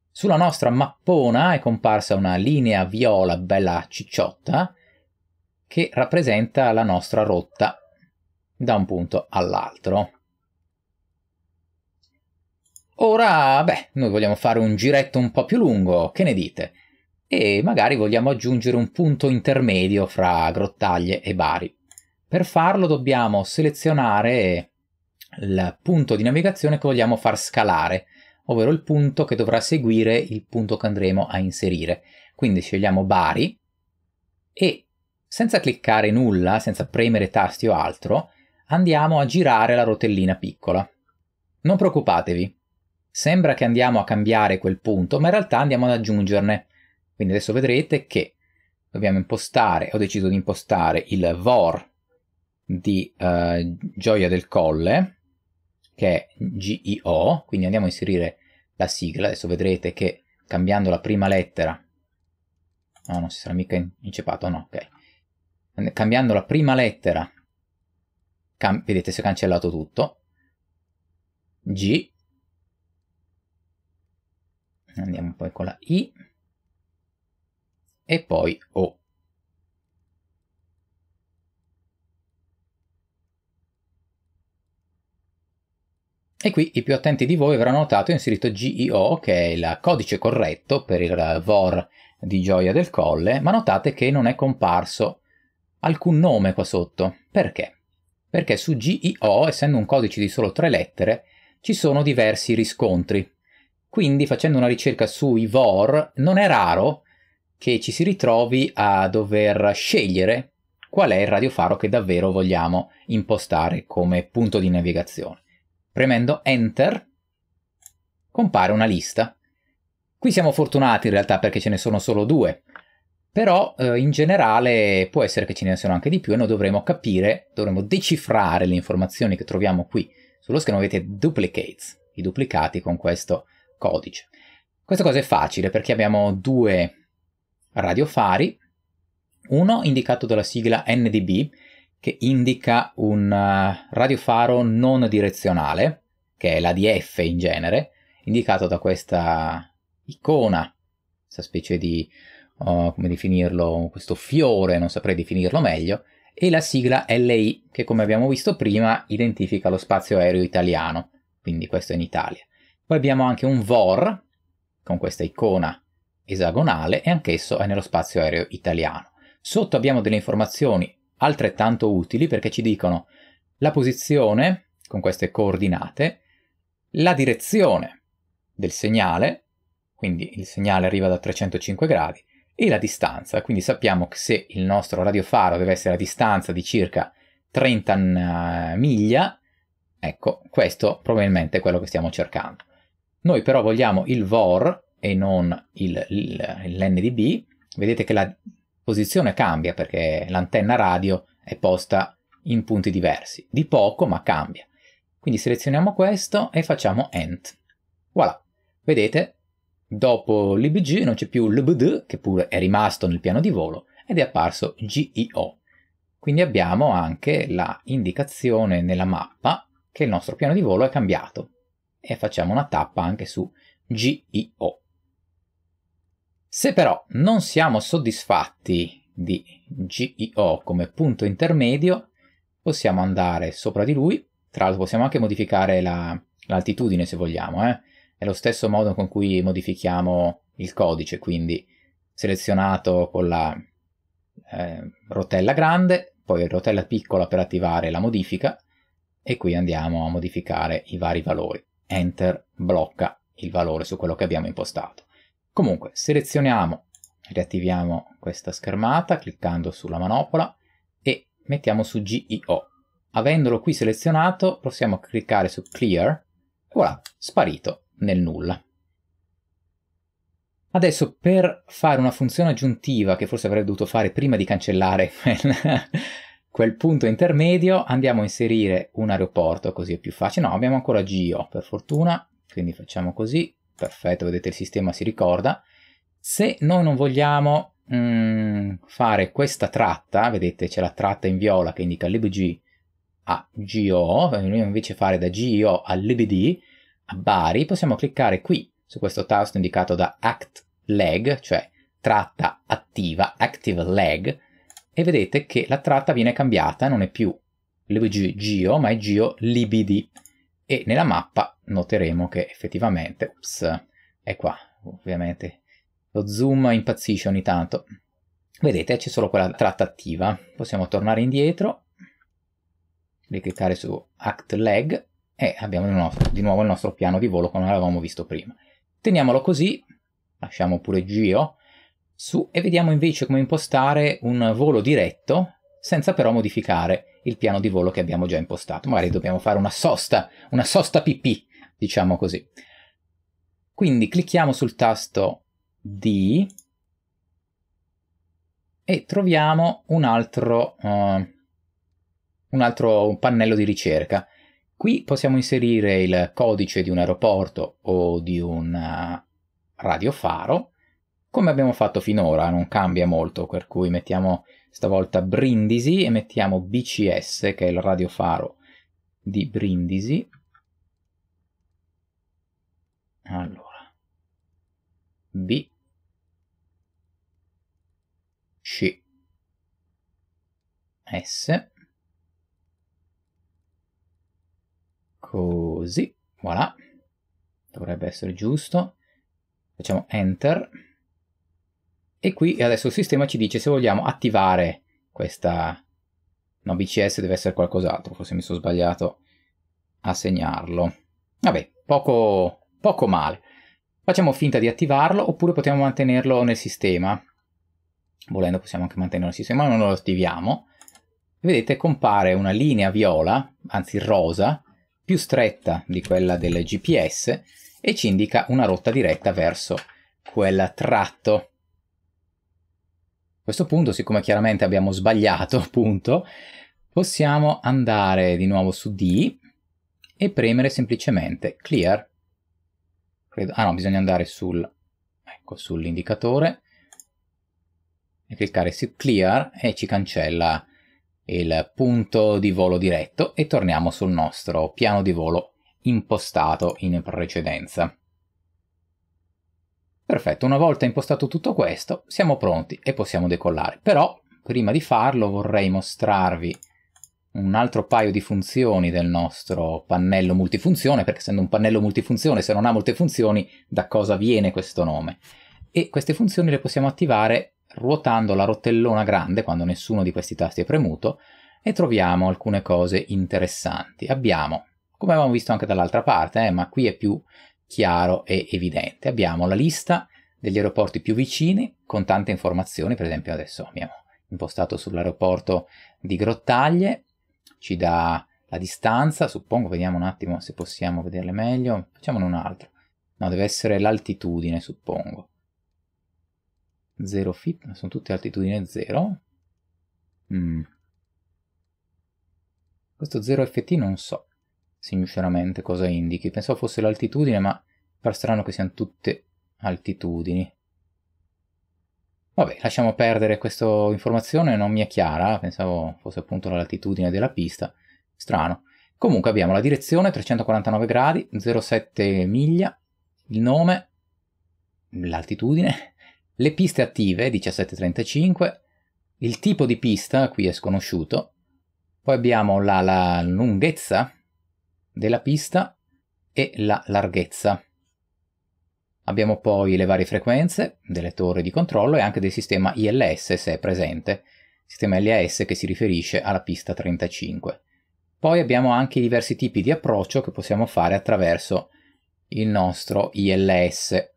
Sulla nostra mappona è comparsa una linea viola bella cicciotta che rappresenta la nostra rotta da un punto all'altro. Ora, beh, noi vogliamo fare un giretto un po' più lungo, che ne dite? e magari vogliamo aggiungere un punto intermedio fra Grottaglie e Bari. Per farlo dobbiamo selezionare il punto di navigazione che vogliamo far scalare, ovvero il punto che dovrà seguire il punto che andremo a inserire. Quindi scegliamo Bari e senza cliccare nulla, senza premere tasti o altro, andiamo a girare la rotellina piccola. Non preoccupatevi, sembra che andiamo a cambiare quel punto, ma in realtà andiamo ad aggiungerne quindi adesso vedrete che dobbiamo impostare, ho deciso di impostare il VOR di uh, Gioia del Colle, che è GIO, quindi andiamo a inserire la sigla, adesso vedrete che cambiando la prima lettera, no, non si sarà mica inceppato, no, ok, cambiando la prima lettera, vedete si è cancellato tutto, G, andiamo poi con la I, e poi O. Oh. E qui i più attenti di voi avranno notato ho inserito GIO, che è il codice corretto per il VOR di Gioia del Colle, ma notate che non è comparso alcun nome qua sotto. Perché? Perché su GIO, essendo un codice di solo tre lettere, ci sono diversi riscontri. Quindi facendo una ricerca sui VOR non è raro che ci si ritrovi a dover scegliere qual è il radiofaro che davvero vogliamo impostare come punto di navigazione. Premendo Enter compare una lista. Qui siamo fortunati in realtà perché ce ne sono solo due, però eh, in generale può essere che ce ne siano anche di più e noi dovremo capire, dovremo decifrare le informazioni che troviamo qui sullo schermo, vedete duplicates, i duplicati con questo codice. Questa cosa è facile perché abbiamo due radiofari, uno indicato dalla sigla NDB, che indica un eh, radiofaro non direzionale, che è l'ADF in genere, indicato da questa icona, questa specie di, uh, come definirlo, questo fiore, non saprei definirlo meglio, e la sigla LI, che come abbiamo visto prima identifica lo spazio aereo italiano, quindi questo è in Italia. Poi abbiamo anche un VOR, con questa icona esagonale e anch'esso è nello spazio aereo italiano. Sotto abbiamo delle informazioni altrettanto utili perché ci dicono la posizione con queste coordinate, la direzione del segnale, quindi il segnale arriva da 305 gradi, e la distanza, quindi sappiamo che se il nostro radiofaro deve essere a distanza di circa 30 mm, miglia, ecco, questo probabilmente è quello che stiamo cercando. Noi però vogliamo il VOR e non il, il, l'NDB, vedete che la posizione cambia perché l'antenna radio è posta in punti diversi, di poco ma cambia. Quindi selezioniamo questo e facciamo ENT. Voilà, vedete, dopo l'IBG non c'è più l'BD, che pure è rimasto nel piano di volo, ed è apparso GIO. Quindi abbiamo anche la indicazione nella mappa che il nostro piano di volo è cambiato. E facciamo una tappa anche su GIO. Se però non siamo soddisfatti di GIO come punto intermedio, possiamo andare sopra di lui, tra l'altro possiamo anche modificare la, l'altitudine se vogliamo, eh? è lo stesso modo con cui modifichiamo il codice, quindi selezionato con la eh, rotella grande, poi rotella piccola per attivare la modifica e qui andiamo a modificare i vari valori. Enter blocca il valore su quello che abbiamo impostato. Comunque, selezioniamo, riattiviamo questa schermata cliccando sulla manopola e mettiamo su GIO. Avendolo qui selezionato possiamo cliccare su Clear, e voilà, sparito nel nulla. Adesso per fare una funzione aggiuntiva che forse avrei dovuto fare prima di cancellare quel, quel punto intermedio, andiamo a inserire un aeroporto così è più facile. No, abbiamo ancora GIO per fortuna, quindi facciamo così, perfetto, vedete il sistema si ricorda. Se noi non vogliamo mm, fare questa tratta, vedete c'è la tratta in viola che indica libg a GO, vogliamo invece fare da GO a libd a Bari, possiamo cliccare qui su questo tasto indicato da act leg, cioè tratta attiva, active leg, e vedete che la tratta viene cambiata, non è più libg GO ma è GO libd e nella mappa noteremo che effettivamente, ups, è qua, ovviamente. Lo zoom impazzisce ogni tanto. Vedete, c'è solo quella tratta attiva. Possiamo tornare indietro, cliccare su Act Leg e abbiamo nostro, di nuovo il nostro piano di volo come l'avevamo visto prima. Teniamolo così, lasciamo pure giro, su e vediamo invece come impostare un volo diretto senza però modificare il piano di volo che abbiamo già impostato. Magari dobbiamo fare una sosta, una sosta pipì diciamo così. Quindi clicchiamo sul tasto D e troviamo un altro, uh, un altro pannello di ricerca. Qui possiamo inserire il codice di un aeroporto o di un eh, radiofaro, come abbiamo fatto finora, non cambia molto, per cui mettiamo stavolta Brindisi e mettiamo BCS, che è il radiofaro di Brindisi, allora, B, C, S, così, voilà, dovrebbe essere giusto, facciamo Enter, e qui adesso il sistema ci dice se vogliamo attivare questa, no BCS deve essere qualcos'altro, forse mi sono sbagliato a segnarlo, vabbè, poco poco male. Facciamo finta di attivarlo oppure potremmo mantenerlo nel sistema. Volendo possiamo anche mantenerlo nel sistema, ma non lo attiviamo. Vedete compare una linea viola, anzi rosa, più stretta di quella del GPS e ci indica una rotta diretta verso quel tratto. A questo punto, siccome chiaramente abbiamo sbagliato, appunto, possiamo andare di nuovo su D e premere semplicemente Clear credo, ah no, bisogna andare sul, ecco, sull'indicatore e cliccare su clear e ci cancella il punto di volo diretto e torniamo sul nostro piano di volo impostato in precedenza. Perfetto, una volta impostato tutto questo siamo pronti e possiamo decollare, però prima di farlo vorrei mostrarvi un altro paio di funzioni del nostro pannello multifunzione, perché essendo un pannello multifunzione, se non ha molte funzioni, da cosa viene questo nome? E queste funzioni le possiamo attivare ruotando la rotellona grande quando nessuno di questi tasti è premuto e troviamo alcune cose interessanti. Abbiamo, come avevamo visto anche dall'altra parte, eh, ma qui è più chiaro e evidente, abbiamo la lista degli aeroporti più vicini con tante informazioni, per esempio adesso abbiamo impostato sull'aeroporto di Grottaglie, ci dà la distanza, suppongo, vediamo un attimo se possiamo vederle meglio, facciamone un altro. No, deve essere l'altitudine, suppongo. 0 feet, sono tutte altitudine 0. Mm. Questo 0 ft non so sinceramente cosa indichi, pensavo fosse l'altitudine, ma per strano che siano tutte altitudini. Vabbè, lasciamo perdere questa informazione, non mi è chiara, pensavo fosse appunto la latitudine della pista, strano. Comunque abbiamo la direzione 349 gradi, 0,7 miglia, il nome, l'altitudine, le piste attive 1735, il tipo di pista qui è sconosciuto, poi abbiamo la, la lunghezza della pista e la larghezza. Abbiamo poi le varie frequenze delle torri di controllo e anche del sistema ILS se è presente, sistema LAS che si riferisce alla pista 35. Poi abbiamo anche i diversi tipi di approccio che possiamo fare attraverso il nostro ILS.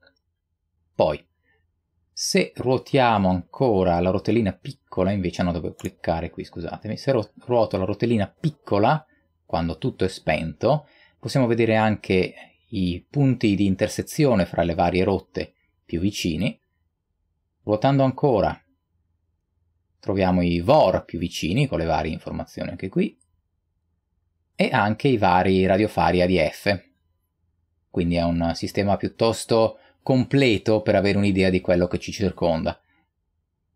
Poi, se ruotiamo ancora la rotellina piccola, invece no, devo cliccare qui, scusatemi, se ruoto la rotellina piccola, quando tutto è spento, possiamo vedere anche i punti di intersezione fra le varie rotte più vicini. Ruotando ancora troviamo i VOR più vicini con le varie informazioni anche qui e anche i vari radiofari ADF. Quindi è un sistema piuttosto completo per avere un'idea di quello che ci circonda.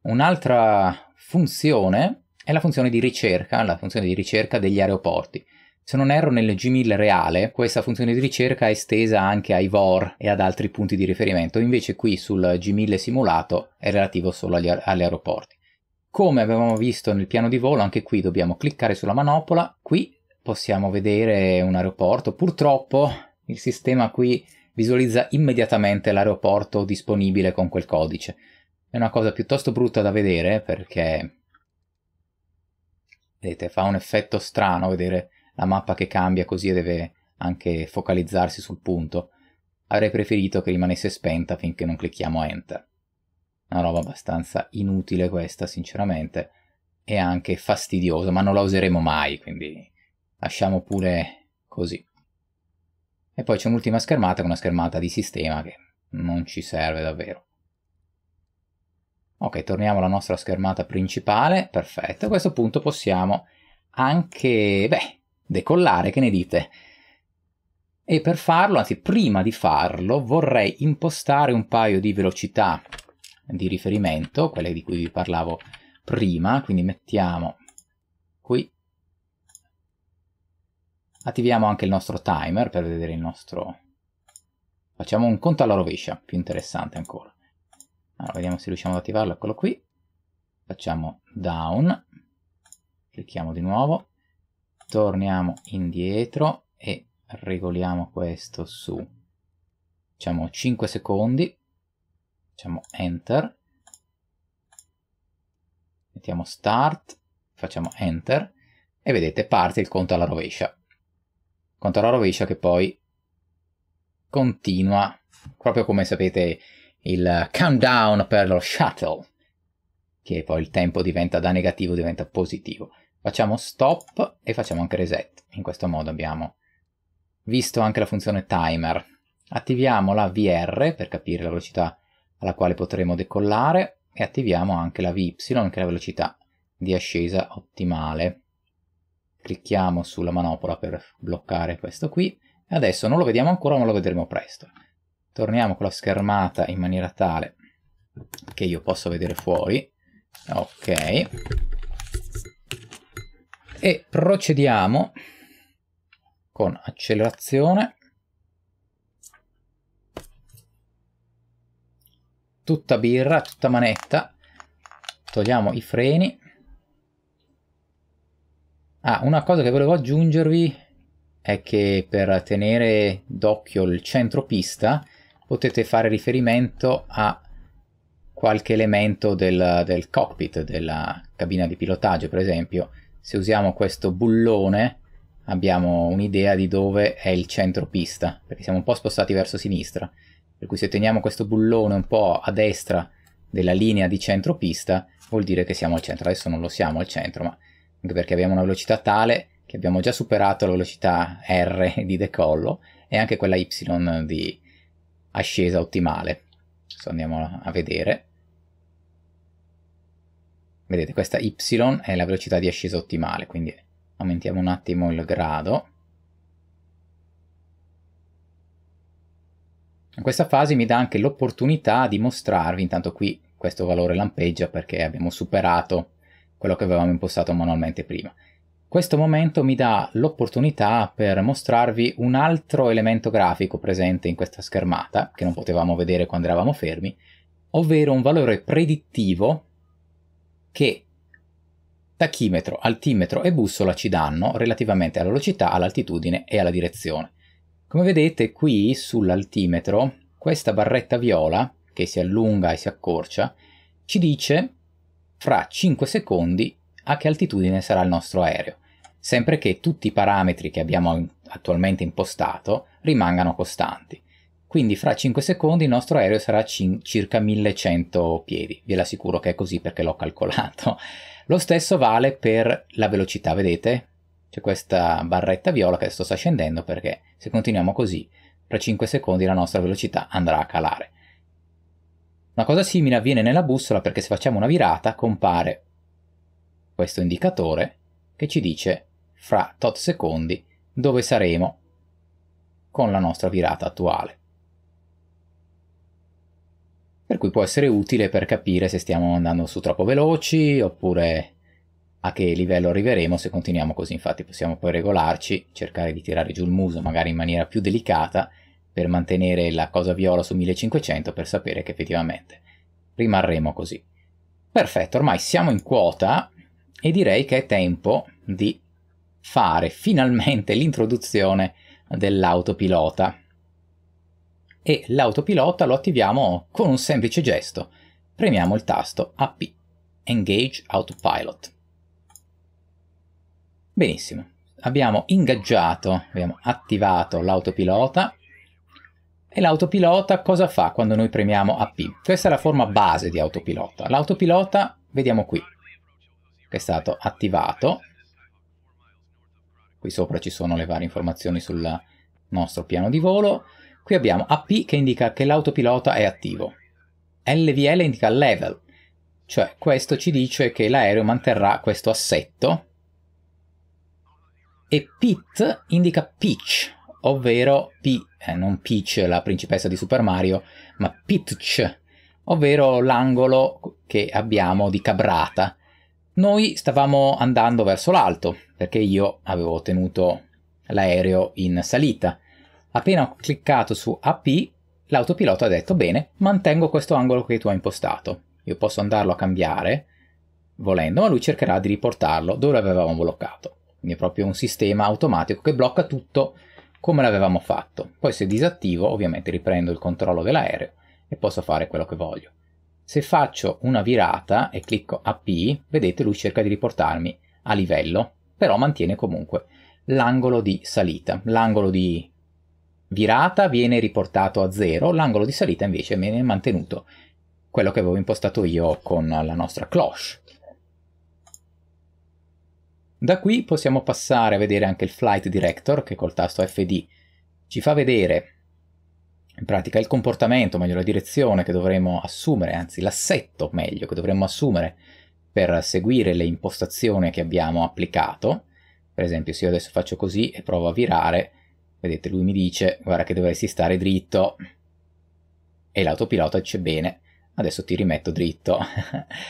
Un'altra funzione è la funzione di ricerca, la funzione di ricerca degli aeroporti. Se non erro nel Gmail reale questa funzione di ricerca è estesa anche ai VOR e ad altri punti di riferimento, invece qui sul Gmail simulato è relativo solo agli, agli aeroporti. Come avevamo visto nel piano di volo, anche qui dobbiamo cliccare sulla manopola, qui possiamo vedere un aeroporto, purtroppo il sistema qui visualizza immediatamente l'aeroporto disponibile con quel codice. È una cosa piuttosto brutta da vedere perché vedete, fa un effetto strano vedere la mappa che cambia così deve anche focalizzarsi sul punto, avrei preferito che rimanesse spenta finché non clicchiamo Enter. Una roba abbastanza inutile questa, sinceramente, e anche fastidiosa, ma non la useremo mai, quindi lasciamo pure così. E poi c'è un'ultima schermata, una schermata di sistema che non ci serve davvero. Ok, torniamo alla nostra schermata principale, perfetto. A questo punto possiamo anche, beh, decollare, che ne dite? E per farlo, anzi prima di farlo, vorrei impostare un paio di velocità di riferimento, quelle di cui vi parlavo prima, quindi mettiamo qui, attiviamo anche il nostro timer per vedere il nostro... facciamo un conto alla rovescia, più interessante ancora. Allora, vediamo se riusciamo ad attivarlo, eccolo qui, facciamo down, clicchiamo di nuovo, torniamo indietro e regoliamo questo su diciamo 5 secondi facciamo enter mettiamo start facciamo enter e vedete parte il conto alla rovescia conto alla rovescia che poi continua proprio come sapete il countdown per lo shuttle che poi il tempo diventa da negativo diventa positivo Facciamo stop e facciamo anche reset. In questo modo abbiamo visto anche la funzione timer. Attiviamo la VR per capire la velocità alla quale potremo decollare e attiviamo anche la VY che è la velocità di ascesa ottimale. Clicchiamo sulla manopola per bloccare questo qui e adesso non lo vediamo ancora ma lo vedremo presto. Torniamo con la schermata in maniera tale che io possa vedere fuori. Ok e procediamo con accelerazione tutta birra, tutta manetta togliamo i freni ah, una cosa che volevo aggiungervi è che per tenere d'occhio il centro pista potete fare riferimento a qualche elemento del, del cockpit, della cabina di pilotaggio per esempio se usiamo questo bullone abbiamo un'idea di dove è il centro pista, perché siamo un po' spostati verso sinistra. Per cui se teniamo questo bullone un po' a destra della linea di centro pista, vuol dire che siamo al centro. Adesso non lo siamo al centro, ma anche perché abbiamo una velocità tale che abbiamo già superato la velocità R di decollo e anche quella Y di ascesa ottimale. Adesso andiamo a vedere vedete questa y è la velocità di ascesa ottimale, quindi aumentiamo un attimo il grado. In questa fase mi dà anche l'opportunità di mostrarvi, intanto qui questo valore lampeggia perché abbiamo superato quello che avevamo impostato manualmente prima. Questo momento mi dà l'opportunità per mostrarvi un altro elemento grafico presente in questa schermata, che non potevamo vedere quando eravamo fermi, ovvero un valore predittivo che tachimetro, altimetro e bussola ci danno relativamente alla velocità, all'altitudine e alla direzione. Come vedete qui sull'altimetro, questa barretta viola, che si allunga e si accorcia, ci dice fra 5 secondi a che altitudine sarà il nostro aereo, sempre che tutti i parametri che abbiamo attualmente impostato rimangano costanti. Quindi fra 5 secondi il nostro aereo sarà cin- circa 1100 piedi, vi assicuro che è così perché l'ho calcolato. Lo stesso vale per la velocità, vedete? C'è questa barretta viola che adesso sta scendendo perché se continuiamo così, fra 5 secondi la nostra velocità andrà a calare. Una cosa simile avviene nella bussola perché se facciamo una virata compare questo indicatore che ci dice fra tot secondi dove saremo con la nostra virata attuale per cui può essere utile per capire se stiamo andando su troppo veloci oppure a che livello arriveremo se continuiamo così. Infatti possiamo poi regolarci, cercare di tirare giù il muso magari in maniera più delicata per mantenere la cosa viola su 1500 per sapere che effettivamente rimarremo così. Perfetto, ormai siamo in quota e direi che è tempo di fare finalmente l'introduzione dell'autopilota e l'autopilota lo attiviamo con un semplice gesto. Premiamo il tasto AP, Engage Autopilot. Benissimo, abbiamo ingaggiato, abbiamo attivato l'autopilota e l'autopilota cosa fa quando noi premiamo AP? Questa è la forma base di autopilota. L'autopilota, vediamo qui, che è stato attivato. Qui sopra ci sono le varie informazioni sul nostro piano di volo. Qui abbiamo AP che indica che l'autopilota è attivo. LVL indica level, cioè questo ci dice che l'aereo manterrà questo assetto. E PIT indica pitch, ovvero P, eh, non Peach la principessa di Super Mario, ma pitch, ovvero l'angolo che abbiamo di cabrata. Noi stavamo andando verso l'alto, perché io avevo tenuto l'aereo in salita Appena ho cliccato su AP, l'autopilota ha detto bene, mantengo questo angolo che tu hai impostato. Io posso andarlo a cambiare, volendo, ma lui cercherà di riportarlo dove l'avevamo bloccato. Quindi è proprio un sistema automatico che blocca tutto come l'avevamo fatto. Poi se disattivo, ovviamente riprendo il controllo dell'aereo e posso fare quello che voglio. Se faccio una virata e clicco AP, vedete lui cerca di riportarmi a livello, però mantiene comunque l'angolo di salita, l'angolo di virata viene riportato a zero, l'angolo di salita invece viene mantenuto quello che avevo impostato io con la nostra cloche. Da qui possiamo passare a vedere anche il flight director che col tasto FD ci fa vedere in pratica il comportamento, meglio la direzione che dovremmo assumere, anzi l'assetto meglio che dovremmo assumere per seguire le impostazioni che abbiamo applicato. Per esempio se io adesso faccio così e provo a virare, Vedete, lui mi dice, guarda che dovresti stare dritto. E l'autopilota dice, bene, adesso ti rimetto dritto.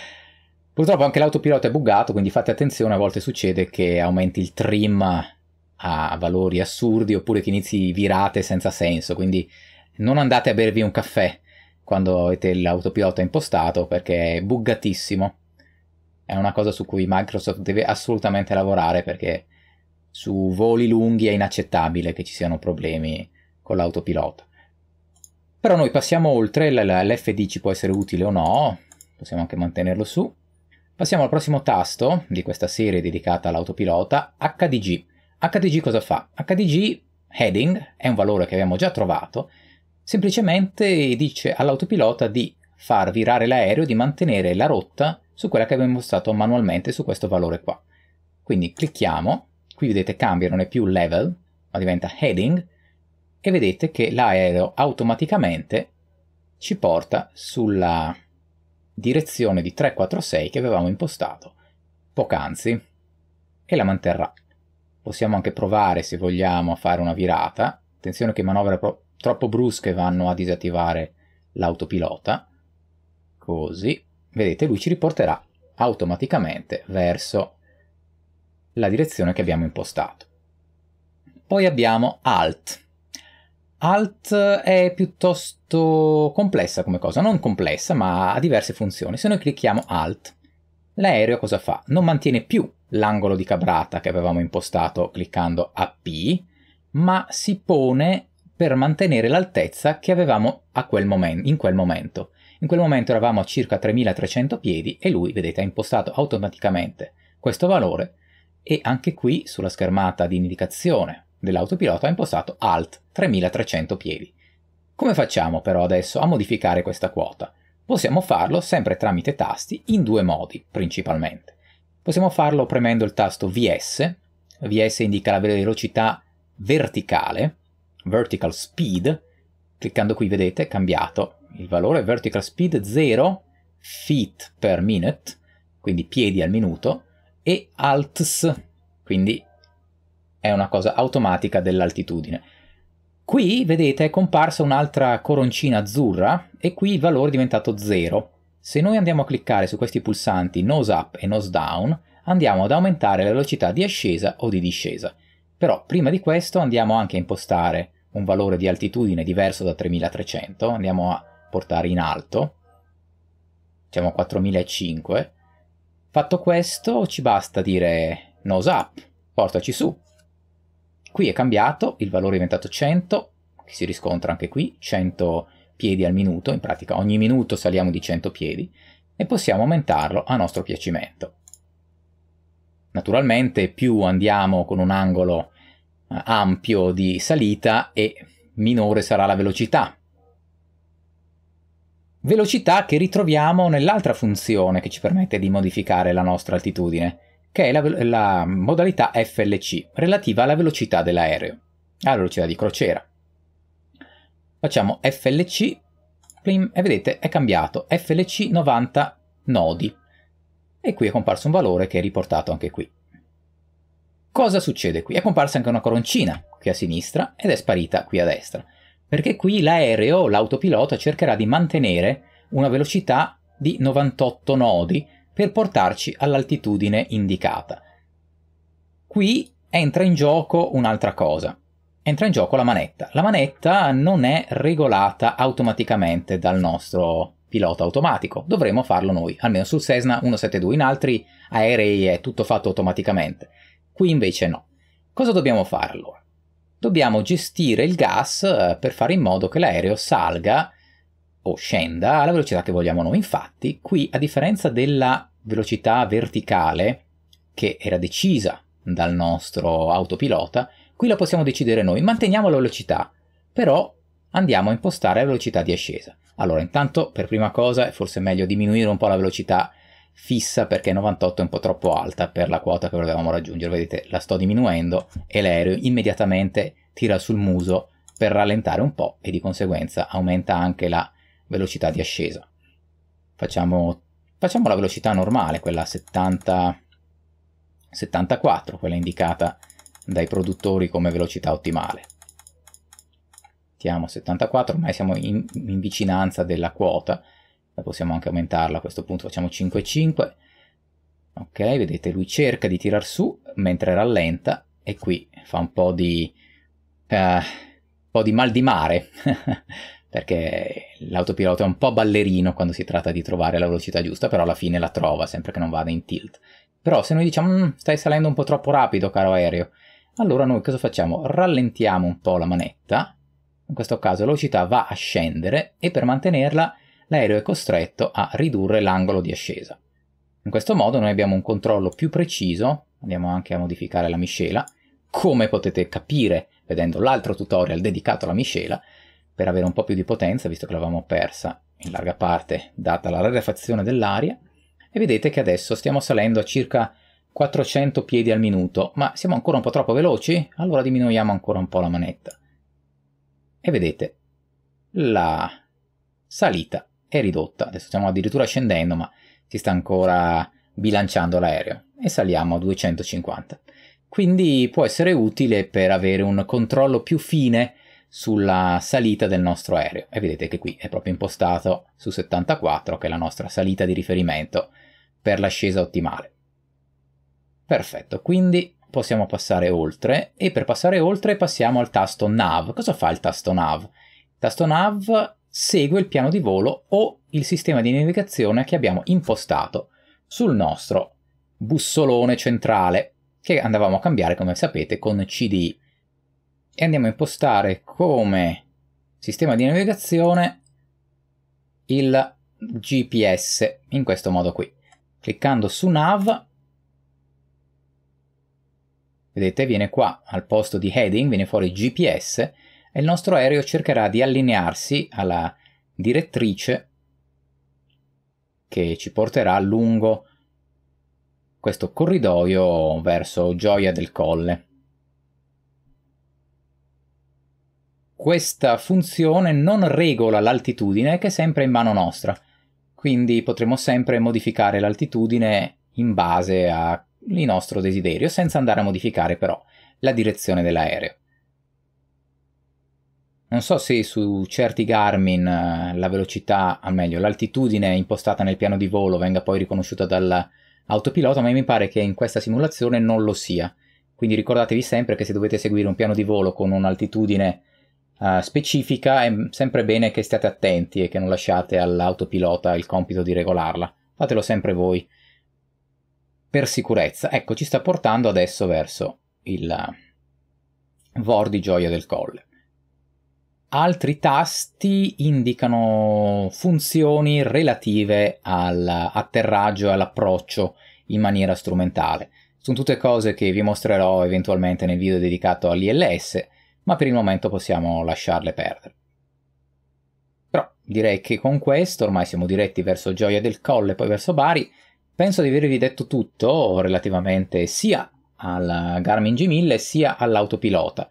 Purtroppo anche l'autopilota è buggato, quindi fate attenzione, a volte succede che aumenti il trim a valori assurdi oppure che inizi virate senza senso, quindi non andate a bervi un caffè quando avete l'autopilota impostato perché è buggatissimo. È una cosa su cui Microsoft deve assolutamente lavorare perché su voli lunghi è inaccettabile che ci siano problemi con l'autopilota. Però noi passiamo oltre, l'FD ci può essere utile o no, possiamo anche mantenerlo su. Passiamo al prossimo tasto di questa serie dedicata all'autopilota, HDG. HDG cosa fa? HDG heading è un valore che abbiamo già trovato, semplicemente dice all'autopilota di far virare l'aereo, di mantenere la rotta su quella che abbiamo impostato manualmente su questo valore qua. Quindi clicchiamo qui vedete cambia, non è più level, ma diventa heading, e vedete che l'aereo automaticamente ci porta sulla direzione di 346 che avevamo impostato poc'anzi e la manterrà. Possiamo anche provare se vogliamo a fare una virata, attenzione che manovre troppo brusche vanno a disattivare l'autopilota, così, vedete lui ci riporterà automaticamente verso la direzione che abbiamo impostato. Poi abbiamo alt. Alt è piuttosto complessa come cosa, non complessa ma ha diverse funzioni. Se noi clicchiamo alt, l'aereo cosa fa? Non mantiene più l'angolo di cabrata che avevamo impostato cliccando AP, ma si pone per mantenere l'altezza che avevamo quel momen- in quel momento. In quel momento eravamo a circa 3300 piedi e lui, vedete, ha impostato automaticamente questo valore e anche qui sulla schermata di indicazione dell'autopilota ho impostato Alt 3300 piedi. Come facciamo però adesso a modificare questa quota? Possiamo farlo sempre tramite tasti in due modi principalmente. Possiamo farlo premendo il tasto VS, VS indica la velocità verticale, vertical speed, cliccando qui vedete è cambiato il valore vertical speed 0 feet per minute, quindi piedi al minuto, e alts, quindi è una cosa automatica dell'altitudine. Qui vedete è comparsa un'altra coroncina azzurra e qui il valore è diventato 0. Se noi andiamo a cliccare su questi pulsanti nose up e nose down andiamo ad aumentare la velocità di ascesa o di discesa. Però prima di questo andiamo anche a impostare un valore di altitudine diverso da 3300, andiamo a portare in alto, diciamo 4500, Fatto questo ci basta dire nose up, portaci su. Qui è cambiato, il valore è diventato 100, che si riscontra anche qui, 100 piedi al minuto, in pratica ogni minuto saliamo di 100 piedi e possiamo aumentarlo a nostro piacimento. Naturalmente più andiamo con un angolo eh, ampio di salita e minore sarà la velocità, Velocità che ritroviamo nell'altra funzione che ci permette di modificare la nostra altitudine, che è la, la modalità FLC, relativa alla velocità dell'aereo, alla velocità di crociera. Facciamo FLC plim, e vedete è cambiato FLC 90 nodi e qui è comparso un valore che è riportato anche qui. Cosa succede qui? È comparsa anche una coroncina qui a sinistra ed è sparita qui a destra perché qui l'aereo, l'autopilota, cercherà di mantenere una velocità di 98 nodi per portarci all'altitudine indicata. Qui entra in gioco un'altra cosa. Entra in gioco la manetta. La manetta non è regolata automaticamente dal nostro pilota automatico. dovremo farlo noi, almeno sul Cessna 172. In altri aerei è tutto fatto automaticamente. Qui invece no. Cosa dobbiamo fare allora? dobbiamo gestire il gas eh, per fare in modo che l'aereo salga o scenda alla velocità che vogliamo noi. Infatti, qui, a differenza della velocità verticale che era decisa dal nostro autopilota, qui la possiamo decidere noi, manteniamo la velocità, però andiamo a impostare la velocità di ascesa. Allora, intanto, per prima cosa, è forse meglio diminuire un po' la velocità fissa perché 98 è un po' troppo alta per la quota che volevamo raggiungere. Vedete, la sto diminuendo e l'aereo immediatamente tira sul muso per rallentare un po' e di conseguenza aumenta anche la velocità di ascesa. Facciamo, facciamo la velocità normale, quella 70, 74, quella indicata dai produttori come velocità ottimale. Mettiamo 74, ormai siamo in, in vicinanza della quota la possiamo anche aumentarla a questo punto facciamo 5,5 ok vedete lui cerca di tirar su mentre rallenta e qui fa un po' di uh, un po' di mal di mare perché l'autopilota è un po' ballerino quando si tratta di trovare la velocità giusta però alla fine la trova sempre che non vada in tilt però se noi diciamo mm, stai salendo un po' troppo rapido caro aereo allora noi cosa facciamo? Rallentiamo un po' la manetta, in questo caso la velocità va a scendere e per mantenerla l'aereo è costretto a ridurre l'angolo di ascesa. In questo modo noi abbiamo un controllo più preciso, andiamo anche a modificare la miscela, come potete capire vedendo l'altro tutorial dedicato alla miscela, per avere un po' più di potenza, visto che l'avevamo persa in larga parte data la rarefazione dell'aria, e vedete che adesso stiamo salendo a circa 400 piedi al minuto, ma siamo ancora un po' troppo veloci? Allora diminuiamo ancora un po' la manetta. E vedete, la salita è ridotta, adesso stiamo addirittura scendendo ma si sta ancora bilanciando l'aereo e saliamo a 250. Quindi può essere utile per avere un controllo più fine sulla salita del nostro aereo e vedete che qui è proprio impostato su 74 che è la nostra salita di riferimento per l'ascesa ottimale. Perfetto, quindi possiamo passare oltre e per passare oltre passiamo al tasto nav. Cosa fa il tasto nav? Il tasto nav segue il piano di volo o il sistema di navigazione che abbiamo impostato sul nostro bussolone centrale che andavamo a cambiare come sapete con CD e andiamo a impostare come sistema di navigazione il GPS in questo modo qui cliccando su nav vedete viene qua al posto di heading viene fuori GPS e il nostro aereo cercherà di allinearsi alla direttrice che ci porterà lungo questo corridoio verso Gioia del Colle. Questa funzione non regola l'altitudine che è sempre in mano nostra, quindi potremo sempre modificare l'altitudine in base al nostro desiderio, senza andare a modificare però la direzione dell'aereo. Non so se su certi Garmin eh, la velocità, o meglio, l'altitudine impostata nel piano di volo venga poi riconosciuta dall'autopilota, ma mi pare che in questa simulazione non lo sia. Quindi ricordatevi sempre che se dovete seguire un piano di volo con un'altitudine uh, specifica, è sempre bene che stiate attenti e che non lasciate all'autopilota il compito di regolarla. Fatelo sempre voi. Per sicurezza, ecco, ci sta portando adesso verso il eh, vor di gioia del colle. Altri tasti indicano funzioni relative all'atterraggio e all'approccio in maniera strumentale. Sono tutte cose che vi mostrerò eventualmente nel video dedicato all'ILS, ma per il momento possiamo lasciarle perdere. Però direi che con questo, ormai siamo diretti verso Gioia del Colle e poi verso Bari, penso di avervi detto tutto relativamente sia al Garmin G1000 sia all'autopilota.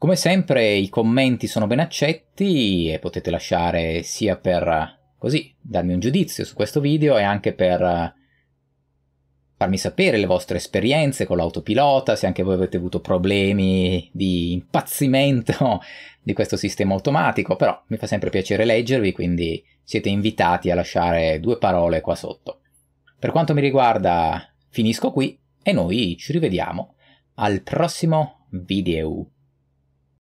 Come sempre i commenti sono ben accetti e potete lasciare sia per così darmi un giudizio su questo video e anche per farmi sapere le vostre esperienze con l'autopilota, se anche voi avete avuto problemi di impazzimento di questo sistema automatico, però mi fa sempre piacere leggervi, quindi siete invitati a lasciare due parole qua sotto. Per quanto mi riguarda finisco qui e noi ci rivediamo al prossimo video.